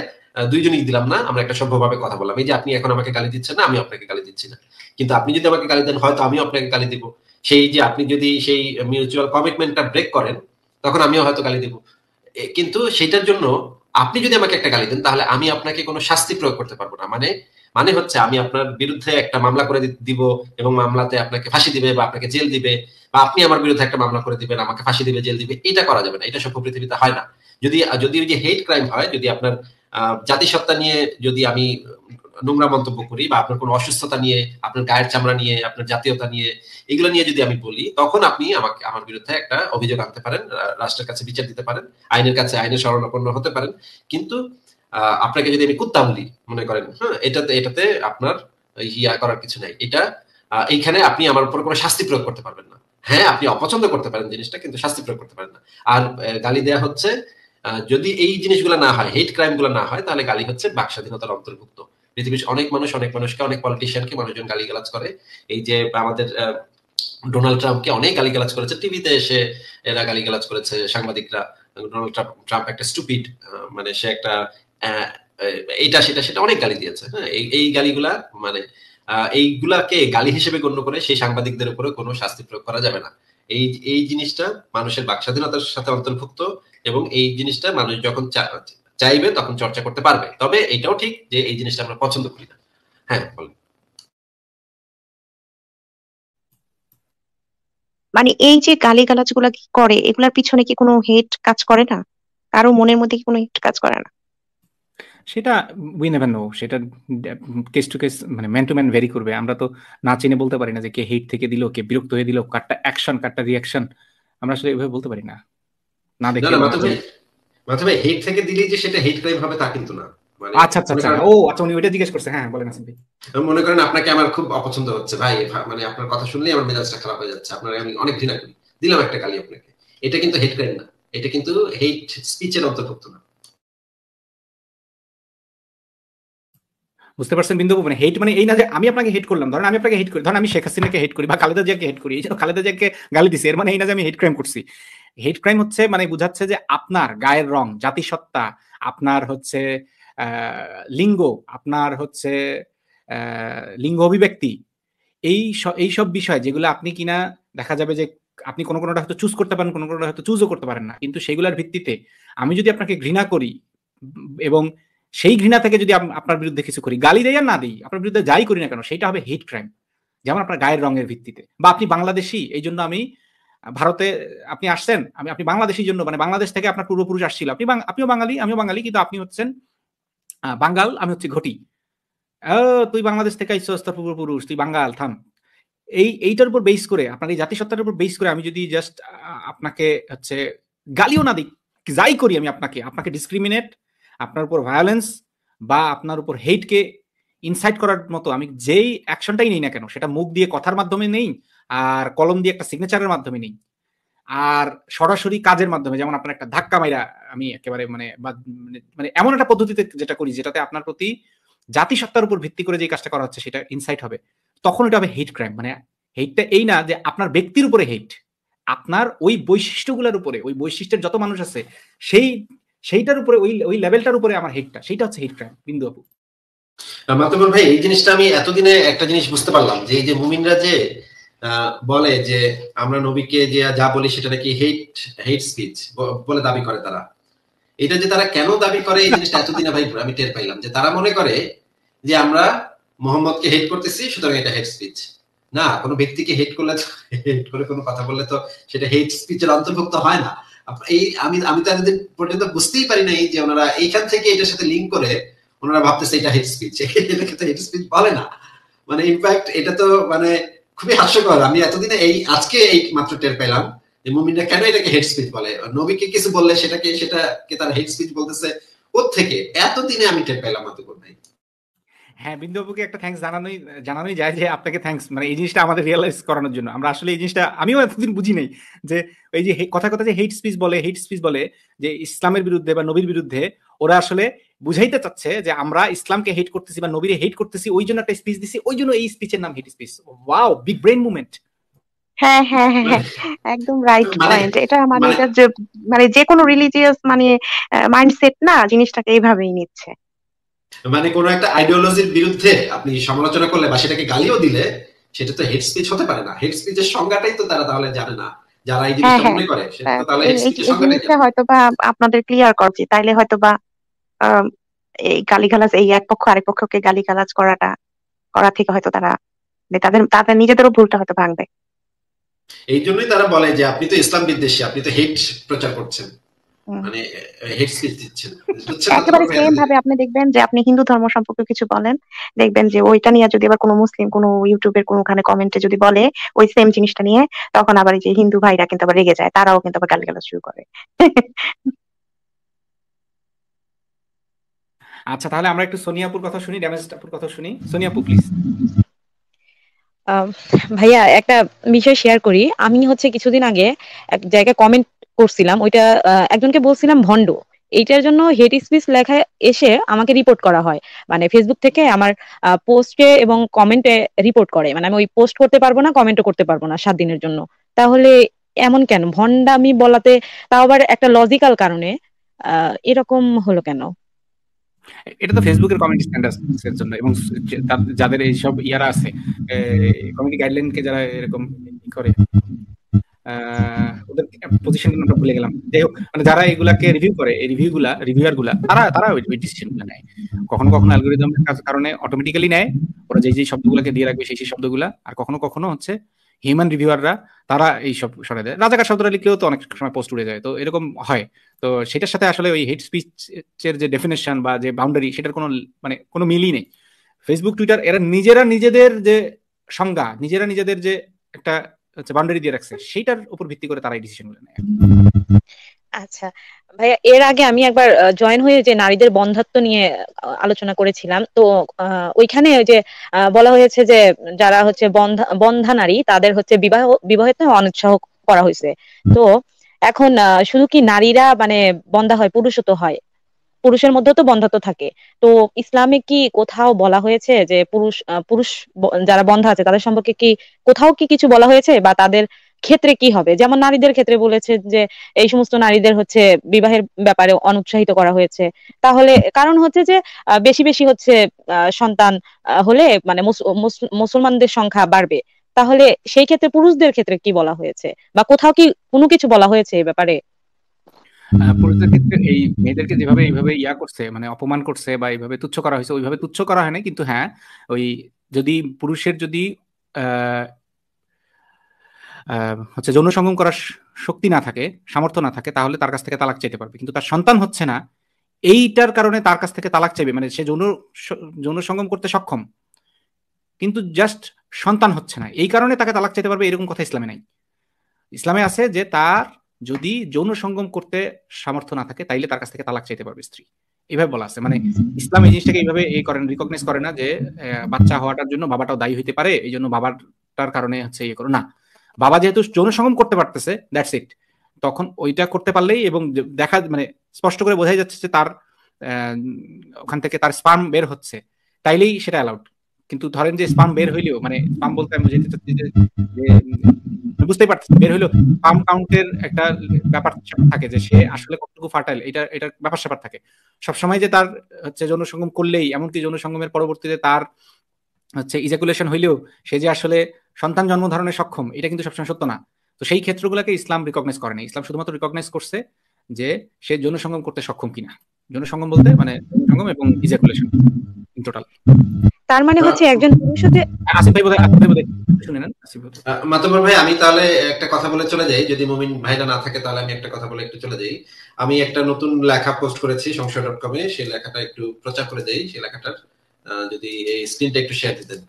দুইজনই দিলাম না আমরা একটা সভ্যভাবে কথা বললাম এই যে আপনি এখন আমাকে গালি দিচ্ছেন না আমি আপনাকে গালি দিচ্ছি না কিন্তু আপনি যদি আমাকে গালি দেন হয়তো আমি আপনাকে গালি দিব সেই যে আপনি যদি সেই মিউচুয়াল কমিটমেন্টটা ব্রেক করেন তখন আমিও হয়তো গালি দিব কিন্তু সেটার জন্য আপনি যদি আমাকে একটা গালি দেন তাহলে আমি আপনাকে কোনো শাস্তি প্রয়োগ করতে পারবো না মানে মানে হচ্ছে আমি আপনার বিরুদ্ধে একটা মামলা করে দিব এবং মামলাতে আপনাকে ফাঁসি দিবে বা আপনাকে জেল দিবে বা আপনি আমার বিরুদ্ধে একটা মামলা করে দিবেন আমাকে ফাঁসি দিবে জেল দিবে এটা করা যাবে না এটা সভ্য পৃথিবীতে হয় না যদি যদি হেট ক্রাইম হয় যদি আপনার জাতিসত্তা নিয়ে যদি আমি নোংরা মন্তব্য করি বা আপনার কোনো অসুস্থতা নিয়ে আপনার গায়ের চামড়া নিয়ে আপনার জাতীয়তা নিয়ে এগুলো নিয়ে যদি আমি বলি তখন আপনি আমাকে আমার বিরুদ্ধে একটা অভিযোগ আনতে পারেন রাষ্ট্রের কাছে বিচার দিতে পারেন আইনের কাছে আইনের স্মরণাপন্ন হতে পারেন কিন্তু আপনাকে যদি আমি কুত্তা বলি মনে করেন হ্যাঁ এটাতে এটাতে আপনার ইয়া করার কিছু নাই এটা এইখানে আপনি আমার উপর কোনো শাস্তি প্রয়োগ করতে পারবেন না হ্যাঁ আপনি অপছন্দ করতে পারেন জিনিসটা কিন্তু শাস্তি প্রয়োগ করতে পারেন না আর গালি দেয়া হচ্ছে যদি এই জিনিসগুলো না হয় হেট গুলো না হয় তাহলে গালি হচ্ছে বাক স্বাধীনতার অন্তর্ভুক্ত পৃথিবীর অনেক মানুষ অনেক মানুষকে অনেক পলিটিশিয়ানকে মানুষজন গালিগালাজ করে এই যে আমাদের ডোনাল্ড ট্রাম্পকে অনেক গালিগালাজ করেছে টিভিতে এসে এরা গালাজ করেছে সাংবাদিকরা ডোনাল্ড ট্রাম্প ট্রাম্প একটা স্টুপিড মানে সে একটা এইটা সেটা সেটা অনেক গালি দিয়েছে হ্যাঁ এই গালিগুলা মানে এইগুলাকে গালি হিসেবে গণ্য করে সেই সাংবাদিকদের উপরে কোনো শাস্তি প্রয়োগ করা যাবে না এই এই জিনিসটা মানুষের বাক স্বাধীনতার সাথে অন্তর্ভুক্ত এবং এই জিনিসটা মানুষ যখন চাইবে তখন চর্চা করতে পারবে তবে এটাও ঠিক যে এই জিনিসটা আমরা পছন্দ করি না হ্যাঁ বলেন মানে এই যে গালি গালাজ গুলা কি করে এগুলার পিছনে কি কোনো হেড কাজ করে না কারো মনের মধ্যে কি কোনো হেড কাজ করে না সেটা উই নেভার নো সেটা কেস টু কেস মানে ম্যান টু ম্যান ভেরি করবে আমরা তো না চিনে বলতে পারি না যে কে হিট থেকে দিল কে বিরক্ত হয়ে দিল কারটা অ্যাকশন কারটা রিয়াকশন আমরা আসলে এভাবে বলতে পারি না না দেখে থেকে দিলেই যে সেটা ক্রাইম হবে তা কিন্তু না মানে আচ্ছা আচ্ছা, আচ্ছা। ও আচ্ছা উনি ওইটা জিজ্ঞেস করছে হ্যাঁ বলেন ভাই মনে করেন আপনাকে আমার খুব অপছন্দ হচ্ছে ভাই মানে আপনার কথা শুনলেই আমার মেজাজটা খারাপ হয়ে যাচ্ছে আপনার আমি অনেক দিন দিলাম একটা কালি আপনাকে এটা কিন্তু হেড ক্রাইম না এটা কিন্তু হেড স্পিচের অন্তর্ভুক্ত না বুঝতে পারছেন বিন্দু মানে হেট মানে এই না যে আমি আপনাকে হেট করলাম ধরেন আমি আপনাকে হেট করি ধরেন আমি শেখ হাসিনাকে হেট করি বা খালেদা জিয়াকে হেট করি এই জন্য খালেদা জিয়াকে গালি দিছি এর মানে এই না যে আমি হেট ক্রাইম করছি হেট ক্রাইম হচ্ছে মানে বুঝাচ্ছে যে আপনার গায়ের রং জাতিসত্তা আপনার হচ্ছে লিঙ্গ আপনার হচ্ছে লিঙ্গ অভিব্যক্তি এই এই সব বিষয় যেগুলো আপনি কিনা দেখা যাবে যে আপনি কোনো কোনোটা হয়তো চুজ করতে পারেন কোনো কোনোটা হয়তো চুজও করতে পারেন না কিন্তু সেগুলোর ভিত্তিতে আমি যদি আপনাকে ঘৃণা করি এবং সেই ঘৃণা থেকে যদি আপনার বিরুদ্ধে কিছু করি গালি দেয় আর না দিই আপনার বিরুদ্ধে যাই করি না কেন সেটা হবে হেট ক্রাইম যেমন আপনার গায়ের রঙের ভিত্তিতে বা আপনি বাংলাদেশি এই জন্য আমি ভারতে আপনি আসছেন আমি আপনি বাংলাদেশের জন্য মানে বাংলাদেশ থেকে আপনার পূর্বপুরুষ আসছিল আপনি আপনিও বাঙালি আমিও বাঙালি কিন্তু আপনি হচ্ছেন বাঙ্গাল আমি হচ্ছে ঘটি তুই বাংলাদেশ থেকে আইসস তোর পূর্বপুরুষ তুই বাঙ্গাল থাম এই এইটার উপর বেস করে আপনার এই জাতিসত্তার উপর বেস করে আমি যদি জাস্ট আপনাকে হচ্ছে গালিও না দিই যাই করি আমি আপনাকে আপনাকে ডিসক্রিমিনেট আপনার উপর ভায়োলেন্স বা আপনার উপর হেটকে ইনসাইট করার মতো আমি যেই অ্যাকশনটাই নিই না কেন সেটা মুখ দিয়ে কথার মাধ্যমে নেই আর কলম দিয়ে একটা সিগনেচারের মাধ্যমে নেই আর সরাসরি কাজের মাধ্যমে যেমন আপনার একটা ধাক্কা মাইরা আমি একেবারে মানে মানে, মানে এমন একটা পদ্ধতিতে যেটা করি যেটাতে আপনার প্রতি জাতিসত্তার উপর ভিত্তি করে যে কাজটা করা হচ্ছে সেটা ইনসাইট হবে তখন এটা হবে হেট ক্রাইম মানে হেটটা এই না যে আপনার ব্যক্তির উপরে হেট আপনার ওই বৈশিষ্ট্যগুলোর উপরে ওই বৈশিষ্ট্যের যত মানুষ আছে সেই সেইটার উপরে ওই ওই লেভেলটার উপরে আমার হেটটা সেইটা হচ্ছে হেট ক্রাইম বিন্দু আপু মাতুবুল ভাই এই জিনিসটা আমি এতদিনে একটা জিনিস বুঝতে পারলাম যে এই যে মুমিনরা যে বলে যে আমরা নবীকে যে যা বলি সেটা নাকি হেট হেট স্পিচ বলে দাবি করে তারা এটা যে তারা কেন দাবি করে এই জিনিসটা এতদিনে ভাই আমি টের পাইলাম যে তারা মনে করে যে আমরা মোহাম্মদকে হেট করতেছি সুতরাং এটা হেট স্পিচ না কোনো ব্যক্তিকে হেট করলে হেট (laughs) করে কোনো কথা বললে তো সেটা হেট স্পিচের অন্তর্ভুক্ত হয় না এই আমি আমি তো এতদিন পর্যন্ত বুঝতেই পারি নাই যে ওনারা এইখান থেকে এটার সাথে লিঙ্ক করে ওনারা ভাবতেছে এটা হেড স্পিচ এটাকে তো হেড স্পিচ বলে না মানে ইনফ্যাক্ট এটা তো মানে খুবই হাস্যকর আমি এতদিনে এই আজকে এই মাত্র টের পেলাম যে মুমিনরা কেন এটাকে হেড স্পিচ বলে নবীকে কিছু বললে সেটাকে সেটাকে তার হেড স্পিচ বলতেছে ওর থেকে এতদিনে আমি টের পেলাম অত নাই হ্যাঁ বিন্দু আপুকে একটা থ্যাংকস জানানোই জানানোই যায় যে আপনাকে থ্যাংকস মানে এই জিনিসটা আমাদের রিয়েলাইজ করানোর জন্য আমরা আসলে এই জিনিসটা আমিও এতদিন বুঝি নাই যে এই যে কথা কথা যে হেট স্পিচ বলে হেট স্পিচ বলে যে ইসলামের বিরুদ্ধে বা নবীর বিরুদ্ধে ওরা আসলে বুঝাইতে চাচ্ছে যে আমরা ইসলামকে হেট করতেছি বা নবীরে হেট করতেছি ওই জন্য একটা স্পিচ দিছি ওই জন্য এই স্পিচের নাম hate speech wow big brain movement হ্যাঁ হ্যাঁ হ্যাঁ একদম রাইট মানে পয়েন্ট এটা মানে এটা যে মানে যে কোনো রিলিজিয়াস মানে মাইন্ডসেট না জিনিসটাকে এইভাবেই নিচ্ছে মানে কোন একটা আইডিওলজির বিরুদ্ধে আপনি সমালোচনা করলে বা সেটাকে গালিও দিলে সেটা তো হেড স্পিচ হতে পারে না হেড স্পিচের সংজ্ঞাটাই তো তারা তাহলে জানে না যারা এই জিনিসটা হ্যাঁ, মনে করে হ্যাঁ। সেটা তাহলে হেড স্পিচের হয়তো বা আপনাদের ক্লিয়ার করছি তাইলে এই গালিগালাজ এই এক পক্ষ আরেক পক্ষকে গালিগালাজ করাটা করা থেকে হয়তো তারা তাদের তাদের নিজেদেরও ভুলটা হয়তো ভাঙবে এই জন্যই তারা বলে যে আপনি তো ইসলাম বিদ্বেষী আপনি তো হেট প্রচার করছেন মানে হেড দিচ্ছেন একেবারে সেম ভাবে আপনি দেখবেন যে আপনি হিন্দু ধর্ম সম্পর্কে কিছু বলেন দেখবেন যে ওইটা নিয়ে যদি আবার কোনো মুসলিম কোনো ইউটিউবের কোনোখানে কমেন্টে যদি বলে ওই সেম জিনিসটা নিয়ে তখন আবার যে হিন্দু ভাইরা কিন্তু আবার রেগে যায় তারাও কিন্তু আবার শুরু করে আচ্ছা তাহলে আমরা একটু সোনিয়াপুর কথা শুনি ড্যামেজ কথা শুনি প্লিজ ভাইয়া একটা বিষয় শেয়ার করি আমি হচ্ছে কিছুদিন আগে এক জায়গায় কমেন্ট করছিলাম ওইটা একজনকে বলছিলাম ভন্ড এইটার জন্য হেড স্পিচ লেখা এসে আমাকে রিপোর্ট করা হয় মানে ফেসবুক থেকে আমার পোস্টে এবং কমেন্টে রিপোর্ট করে মানে আমি ওই পোস্ট করতে পারবো না কমেন্টও করতে পারবো না সাত দিনের জন্য তাহলে এমন কেন ভন্ডা আমি বলাতে তাও আবার একটা লজিক্যাল কারণে এরকম হলো কেন এটা তো ফেসবুকের কমিউনিটি স্ট্যান্ডার্ডস এর জন্য এবং যাদের সব ইয়ারা আছে কমিউনিটি কে যারা এরকম করে ওদের পজিশন কিন্তু ভুলে গেলাম যাই হোক মানে যারা এগুলাকে রিভিউ করে এই রিভিউ গুলা রিভিউয়ার গুলা তারা তারা ওই ডিসিশন গুলা নেয় কখনো কখনো অ্যালগোরিদমের কারণে অটোমেটিক্যালি নেয় ওরা যে যেই শব্দগুলোকে দিয়ে রাখবে সেই সেই শব্দগুলা আর কখনো কখনো হচ্ছে হিউম্যান রিভিউয়াররা তারা এই সব সরাই দেয় রাজাকার শব্দটা লিখলেও তো অনেক সময় পোস্ট উড়ে যায় তো এরকম হয় তো সেটার সাথে আসলে ওই হেড স্পিচের যে ডেফিনেশন বা যে বাউন্ডারি সেটার কোনো মানে কোনো মিলই নেই ফেসবুক টুইটার এরা নিজেরা নিজেদের যে সংজ্ঞা নিজেরা নিজেদের যে একটা হচ্ছে বাউন্ডারি দিয়ে রাখছে সেটার উপর ভিত্তি করে তারা নেয় আচ্ছা ভাইয়া এর আগে আমি একবার জয়েন হয়ে যে নারীদের বন্ধাত্ব নিয়ে আলোচনা করেছিলাম তো ওইখানে যে বলা হয়েছে যে যারা হচ্ছে বন্ধা বন্ধা নারী তাদের হচ্ছে বিবাহ বিবাহিত অনুৎসাহ করা হয়েছে তো এখন শুধু কি নারীরা মানে বন্ধা হয় পুরুষও তো হয় পুরুষের মধ্যে তো বন্ধাত্ব থাকে তো ইসলামে কি কোথাও বলা হয়েছে যে পুরুষ পুরুষ যারা বন্ধ আছে তাদের সম্পর্কে কি কোথাও কি কিছু বলা হয়েছে বা তাদের ক্ষেত্রে কি হবে যেমন নারীদের ক্ষেত্রে বলেছে যে এই সমস্ত নারীদের হচ্ছে বিবাহের ব্যাপারে অনুৎসাহিত করা হয়েছে তাহলে কারণ হচ্ছে যে বেশি বেশি হচ্ছে সন্তান হলে মানে মুসলমানদের সংখ্যা বাড়বে তাহলে সেই ক্ষেত্রে পুরুষদের ক্ষেত্রে কি বলা হয়েছে বা কোথাও কি কোনো কিছু বলা হয়েছে এই ব্যাপারে পুরুষদের ক্ষেত্রে এই মেয়েদেরকে যেভাবে এইভাবে ইয়া করছে মানে অপমান করছে বা এইভাবে তুচ্ছ করা হয়েছে ওইভাবে তুচ্ছ করা হয় না কিন্তু হ্যাঁ ওই যদি পুরুষের যদি হচ্ছে যৌন সঙ্গম করার শক্তি না থাকে সামর্থ্য না থাকে তাহলে তার কাছ থেকে তালাক চাইতে পারবে কিন্তু তার সন্তান হচ্ছে না এইটার কারণে তার কাছ থেকে তালাক চাইবে মানে সে যৌন যৌন সঙ্গম করতে সক্ষম কিন্তু জাস্ট সন্তান হচ্ছে না এই কারণে তাকে তালাক চাইতে পারবে এরকম কথা ইসলামে নাই ইসলামে আছে যে তার যদি যৌন সঙ্গম করতে সামর্থ্য না থাকে তাইলে তার কাছ থেকে তালাক চাইতে পারবে স্ত্রী এইভাবে বলা আছে মানে ইসলাম এই জিনিসটাকে এইভাবে এই করেন রিকগনাইজ করে না যে বাচ্চা হওয়াটার জন্য বাবাটাও দায়ী হইতে পারে এই জন্য বাবাটার কারণে হচ্ছে ইয়ে করো না বাবা যেহেতু যৌন সঙ্গম করতে পারতেছে দ্যাটস ইট তখন ওইটা করতে পারলেই এবং দেখা মানে স্পষ্ট করে বোঝাই যাচ্ছে যে তার ওখান থেকে তার স্পার্ম বের হচ্ছে তাইলেই সেটা অ্যালাউড কিন্তু ধরেন যে স্পাম বের হইলেও মানে স্পাম বলতে আমি বুঝাইতে চাচ্ছি যে বুঝতেই পারতেছি বের হইলেও পাম কাউন্টের একটা ব্যাপার থাকে যে সে আসলে কতটুকু ফার্টাইল এটা এটা ব্যাপার স্যাপার থাকে সবসময় যে তার হচ্ছে যৌনসঙ্গম করলেই এমনকি যৌনসঙ্গমের পরবর্তীতে তার হচ্ছে ইজাকুলেশন হইলেও সে যে আসলে সন্তান জন্ম ধরনের সক্ষম এটা কিন্তু সবসময় সত্য না তো সেই ক্ষেত্রগুলোকে ইসলাম রিকগনাইজ করে না ইসলাম শুধুমাত্র রিকগনাইজ করছে যে সে যৌনসঙ্গম করতে সক্ষম কিনা যৌনসঙ্গম বলতে মানে যৌনসঙ্গম এবং ইজাকুলেশন ইন টোটাল তার মানে হচ্ছে একজন পুরুষও হ্যাঁ, আসিফ ভাই আসিফ ভাই শুনে নেন ভাই আমি তাহলে একটা কথা বলে চলে যাই যদি মুমিন ভাইরা না থাকে তাহলে আমি একটা কথা বলে একটু চলে যাই আমি একটা নতুন লেখা পোস্ট করেছি ডট কমে সেই লেখাটা একটু প্রচার করে দেই সেই লেখাটার যদি এই স্ক্রিনটা একটু শেয়ার দিতেন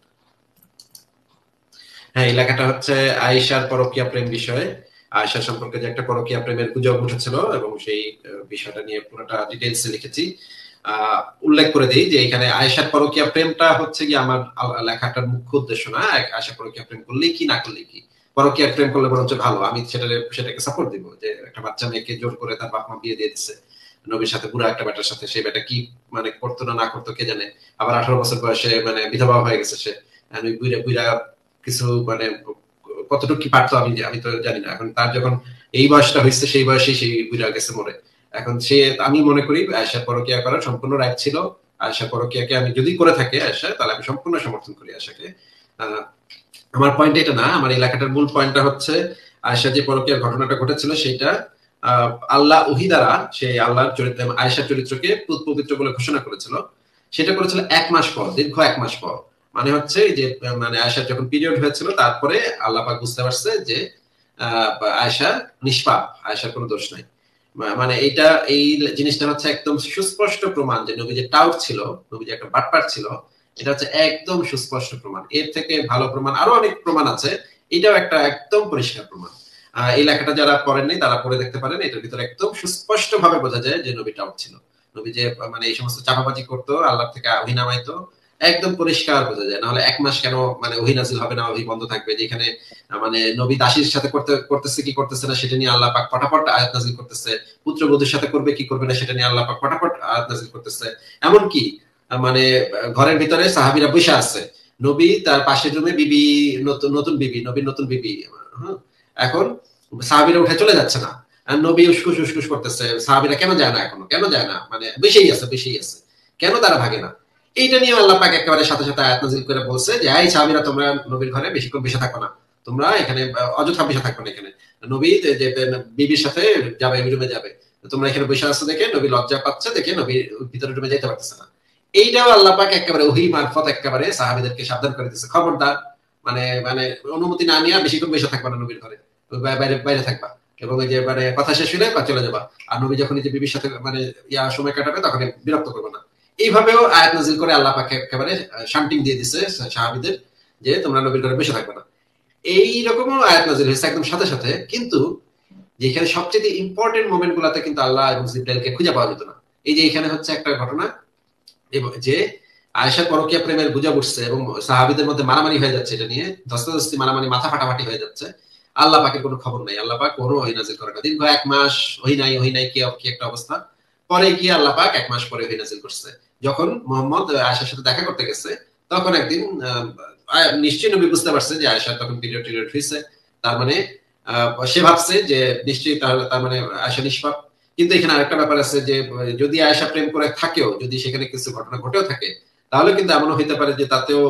হ্যাঁ এই লেখাটা হচ্ছে আয়েশার পরকিয়া প্রেম বিষয়ে আয়েশা সম্পর্কে যে একটা পরকিয়া প্রেমের গুজব উঠেছিল এবং সেই বিষয়টা নিয়ে পুরোটা ডিটেলসে লিখেছি উল্লেখ করে দিই যে এখানে আয়েশার পরকিয়া প্রেমটা হচ্ছে কি আমার লেখাটার মুখ্য উদ্দেশ্য না আয়েশা পরকিয়া প্রেম করলে কি না করলে কি পরকিয়ার প্রেম করলে বরঞ্চ ভালো আমি সেটা সেটাকে সাপোর্ট দিব যে একটা বাচ্চা মেয়েকে জোর করে তার বাপ মা বিয়ে দিয়ে দিচ্ছে নবীর সাথে পুরো একটা বেটার সাথে সেই বেটা কি মানে করতো না না করতো কে জানে আবার আঠারো বছর বয়সে মানে বিধবা হয়ে গেছে সে বুইরা বুইরা কিছু মানে কতটুকু কি পারতো আমি আমি তো জানি না এখন তার যখন এই বয়সটা হয়েছে সেই বয়সে সেই বুইরা গেছে মরে এখন সে আমি মনে করি আয়সা পরকিয়া করা সম্পূর্ণ রাইট ছিল আয়সা পরকিয়াকে আমি যদি করে থাকি আয়সা তাহলে আমি সম্পূর্ণ সমর্থন করি আয়সাকে আমার পয়েন্ট এটা না আমার এলাকাটার মূল পয়েন্টটা হচ্ছে আয়সা যে পরকিয়ার ঘটনাটা ঘটেছিল সেটা আল্লাহ ওহি দ্বারা সেই আল্লাহর চরিত্র আয়সার চরিত্রকে পবিত্র বলে ঘোষণা করেছিল সেটা করেছিল এক মাস পর দীর্ঘ এক মাস পর মানে হচ্ছে যে মানে আয়সার যখন পিরিয়ড হয়েছিল তারপরে আল্লাহ পাক বুঝতে পারছে যে আয়সা নিষ্পাপ আয়সার কোনো দোষ নাই মানে এটা এই জিনিসটা হচ্ছে একদম সুস্পষ্ট প্রমাণ যে নবী যে টাউট ছিল নবী যে একটা বাটপার ছিল এটা হচ্ছে একদম সুস্পষ্ট প্রমাণ এর থেকে ভালো প্রমাণ আরো অনেক প্রমাণ আছে এটাও একটা একদম পরিষ্কার প্রমাণ এই লেখাটা যারা পড়েন নাই তারা পড়ে দেখতে পারেন এটার ভিতরে একদম সুস্পষ্ট ভাবে বোঝা যায় যে নবী টাউট ছিল নবী যে মানে এই সমস্ত চাপাবাজি করতো আল্লাহ থেকে অভিনামাইতো একদম পরিষ্কার বোঝা যায় নাহলে এক মাস কেন মানে ওহি নাজিল হবে না ওহি বন্ধ থাকবে যেখানে মানে নবী দাসীর সাথে করতে করতেছে কি করতেছে না সেটা নিয়ে আল্লাহ পাক ফটাফট আয়াত নাজিল করতেছে পুত্র বধুর সাথে করবে কি করবে না সেটা নিয়ে আল্লাহ পাক ফটাফট আয়াত নাজিল করতেছে এমন কি মানে ঘরের ভিতরে সাহাবিরা বসে আছে নবী তার পাশে জমে বিবি নতুন নতুন বিবি নবীর নতুন বিবি এখন সাহাবিরা উঠে চলে যাচ্ছে না নবী উসকুস উসকুস করতেছে সাহাবিরা কেন যায় না এখনো কেন যায় না মানে বেশি আছে বেশি আছে কেন তারা ভাগে না এইটা নিয়ে আল্লাহ পাক একেবারে সাথে সাথে আয়াত নাজিল করে বলছে যে এই সাহাবীরা তোমরা নবীর ঘরে বেশিক্ষণ বেশি থাকো না তোমরা এখানে অযথা বেশি থাকো না এখানে নবী যে বিবির সাথে যাবে রুমে যাবে তোমরা এখানে বসে আসছো দেখে নবী লজ্জা পাচ্ছে দেখে নবীর ভিতরে রুমে যাইতে পারতেছে না এইটাও আল্লাহ পাক একেবারে ওহি মারফত একেবারে সাহাবিদেরকে সাবধান করে দিচ্ছে খবরদার মানে মানে অনুমতি না নিয়ে বেশিক্ষণ বেশি থাকবা না নবীর ঘরে বাইরে বাইরে থাকবা এবং যে মানে কথা শেষ হলে চলে যাবা আর নবী যখন এই যে বিবির সাথে মানে ইয়া সময় কাটাবে তখন বিরক্ত করবো না এইভাবেও আয়াত নাজিল করে আল্লাহ পাকে একেবারে শান্টিং দিয়ে দিছে সাহাবিদের যে তোমরা নবীর ঘরে বসে থাকবে না এইরকম আয়াত নাজিল হয়েছে একদম সাথে সাথে কিন্তু যেখানে সবচেয়ে ইম্পর্টেন্ট মোমেন্ট গুলাতে কিন্তু আল্লাহ এবং জিব্রাইলকে খুঁজে পাওয়া যেত না এই যে এখানে হচ্ছে একটা ঘটনা যে আয়েশা পরকিয়া প্রেমের বুঝা উঠছে এবং সাহাবিদের মধ্যে মারামারি হয়ে যাচ্ছে এটা নিয়ে ধস্তাধস্তি মারামারি মাথা ফাটাফাটি হয়ে যাচ্ছে আল্লাহ পাকে কোনো খবর নাই আল্লাহ পাক কোনো ওহি নাজিল করে না দীর্ঘ এক মাস ওহি নাই ওহি নাই কি একটা অবস্থা পরে কি আল্লাহ পাক এক মাস পরে ওহি নাজিল করছে যখন মোহাম্মদ আয়েশার সাথে দেখা করতে গেছে তখন একদিন নিশ্চয়ই নবী বুঝতে পারছে যে আয়েশার তখন পিরিয়ড টিরিয়ড হয়েছে তার মানে সে ভাবছে যে নিশ্চয়ই তার তার মানে আয়েশা নিষ্পাপ কিন্তু এখানে আরেকটা ব্যাপার আছে যে যদি আয়েশা প্রেম করে থাকেও যদি সেখানে কিছু ঘটনা ঘটেও থাকে তাহলে কিন্তু এমনও হইতে পারে যে তাতেও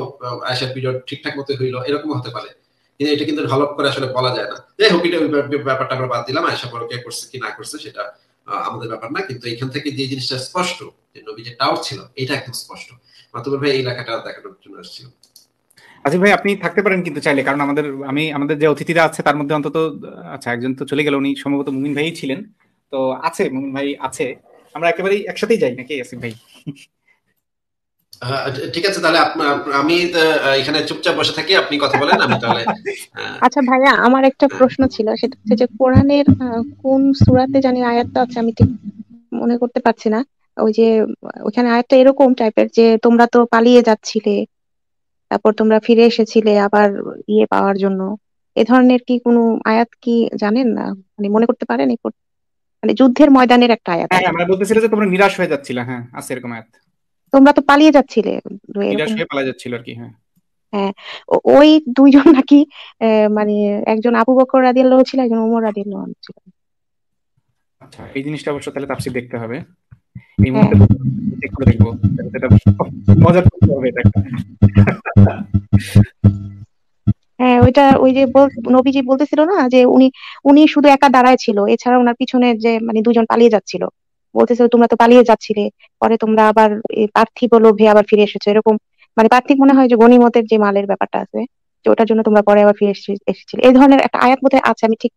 আয়েশার পিরিয়ড ঠিকঠাক মতো হইলো এরকম হতে পারে কিন্তু এটা কিন্তু ঢলপ করে আসলে বলা যায় না যাই হোক এটা ব্যাপারটা আমরা বাদ দিলাম আয়েশা পরকে করছে কি না করছে সেটা আমাদের ব্যাপার না কিন্তু এখান থেকে যে জিনিসটা স্পষ্ট যে নবী যে টাউট ছিল এটা একদম স্পষ্ট মাতুবুল ভাই এই এলাকাটা দেখানোর জন্য আসছিল আসিফ ভাই আপনি থাকতে পারেন কিন্তু চাইলে কারণ আমাদের আমি আমাদের যে অতিথিরা আছে তার মধ্যে অন্তত আচ্ছা একজন তো চলে গেল উনি সম্ভবত মুমিন ভাই ছিলেন তো আছে মুমিন ভাই আছে আমরা একেবারেই একসাথেই যাই নাকি আসিফ ভাই ঠিক আছে তাহলে আমি এখানে চুপচাপ বসে থাকি আপনি কথা বলেন আমি তাহলে আচ্ছা ভাইয়া আমার একটা প্রশ্ন ছিল সেটা হচ্ছে যে কোরআনের কোন সুরাতে জানি আয়াতটা আছে আমি ঠিক মনে করতে পারছি না ওই যে ওখানে আয়াতটা এরকম টাইপের যে তোমরা তো পালিয়ে যাচ্ছিলে তারপর তোমরা ফিরে এসেছিলে আবার ইয়ে পাওয়ার জন্য এ ধরনের কি কোনো আয়াত কি জানেন না মানে মনে করতে পারেন মানে যুদ্ধের ময়দানের একটা আয়াত হ্যাঁ আমরা বলতেছিলাম যে তোমরা নিরাশ হয়ে যাচ্ছিলে হ্যাঁ আছে এরকম আয়াত তোমরা তো পালিয়ে যাচ্ছিলে পালিয়ে যাচ্ছিল আর কি হ্যাঁ, হ্যাঁ ওই দুইজন নাকি মানে একজন আবু বকর রাদিয়াল্লাহু ছিল একজন ওমর রাদিয়াল্লাহু ছিল আচ্ছা এই জিনিসটা অবশ্য তাহলে তাফসীর দেখতে হবে এই হ্যাঁ। মুহূর্তে চেক করে এটা করতে হবে এটা হ্যাঁ ওইটা ওই যে নবীজি বলতেছিল না যে উনি উনি শুধু একা দাঁড়ায় ছিল এছাড়া ওনার পিছনে যে মানে দুজন পালিয়ে যাচ্ছিল বলতেছে তোমরা তো পালিয়ে যাচ্ছিলে পরে তোমরা আবার পার্থিব লোভে আবার ফিরে এসেছো এরকম মানে পার্থিব মনে হয় যে গণিমতের যে মালের ব্যাপারটা আছে যে ওটার জন্য তোমরা পরে আবার ফিরে এসেছিলে এই ধরনের একটা আয়াত মধ্যে আছে আমি ঠিক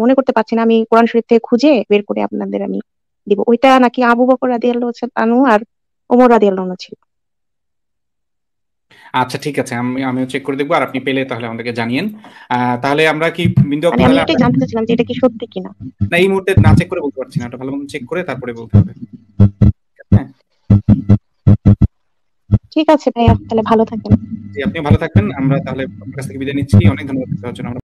মনে করতে পারছি না আমি কোরআন শরীফ থেকে খুঁজে বের করে আপনাদের আমি দিব ওইটা নাকি আবু বকর রাদিয়াল্লাহু আনু আর ওমর রাদিয়াল্লাহু আনহু ছিল আচ্ছা ঠিক আছে আমি আমিও চেক করে দেখবো আর আপনি পেলে তাহলে আমাদেরকে জানিয়েন তাহলে আমরা কি বিন্দু মানে আমি একটু জানতে চাচ্ছিলাম যে এটা কি সত্যি কিনা না এই মুহূর্তে না চেক করে বলতে পারছি না এটা ভালোমতো চেক করে তারপরে বলতে হবে হ্যাঁ। ঠিক আছে ভাই তাহলে ভালো থাকবেন জি আপনি ভালো থাকবেন আমরা তাহলে আপনার কাছ থেকে বিদায় নিচ্ছি অনেক ধন্যবাদ দেওয়ার জন্য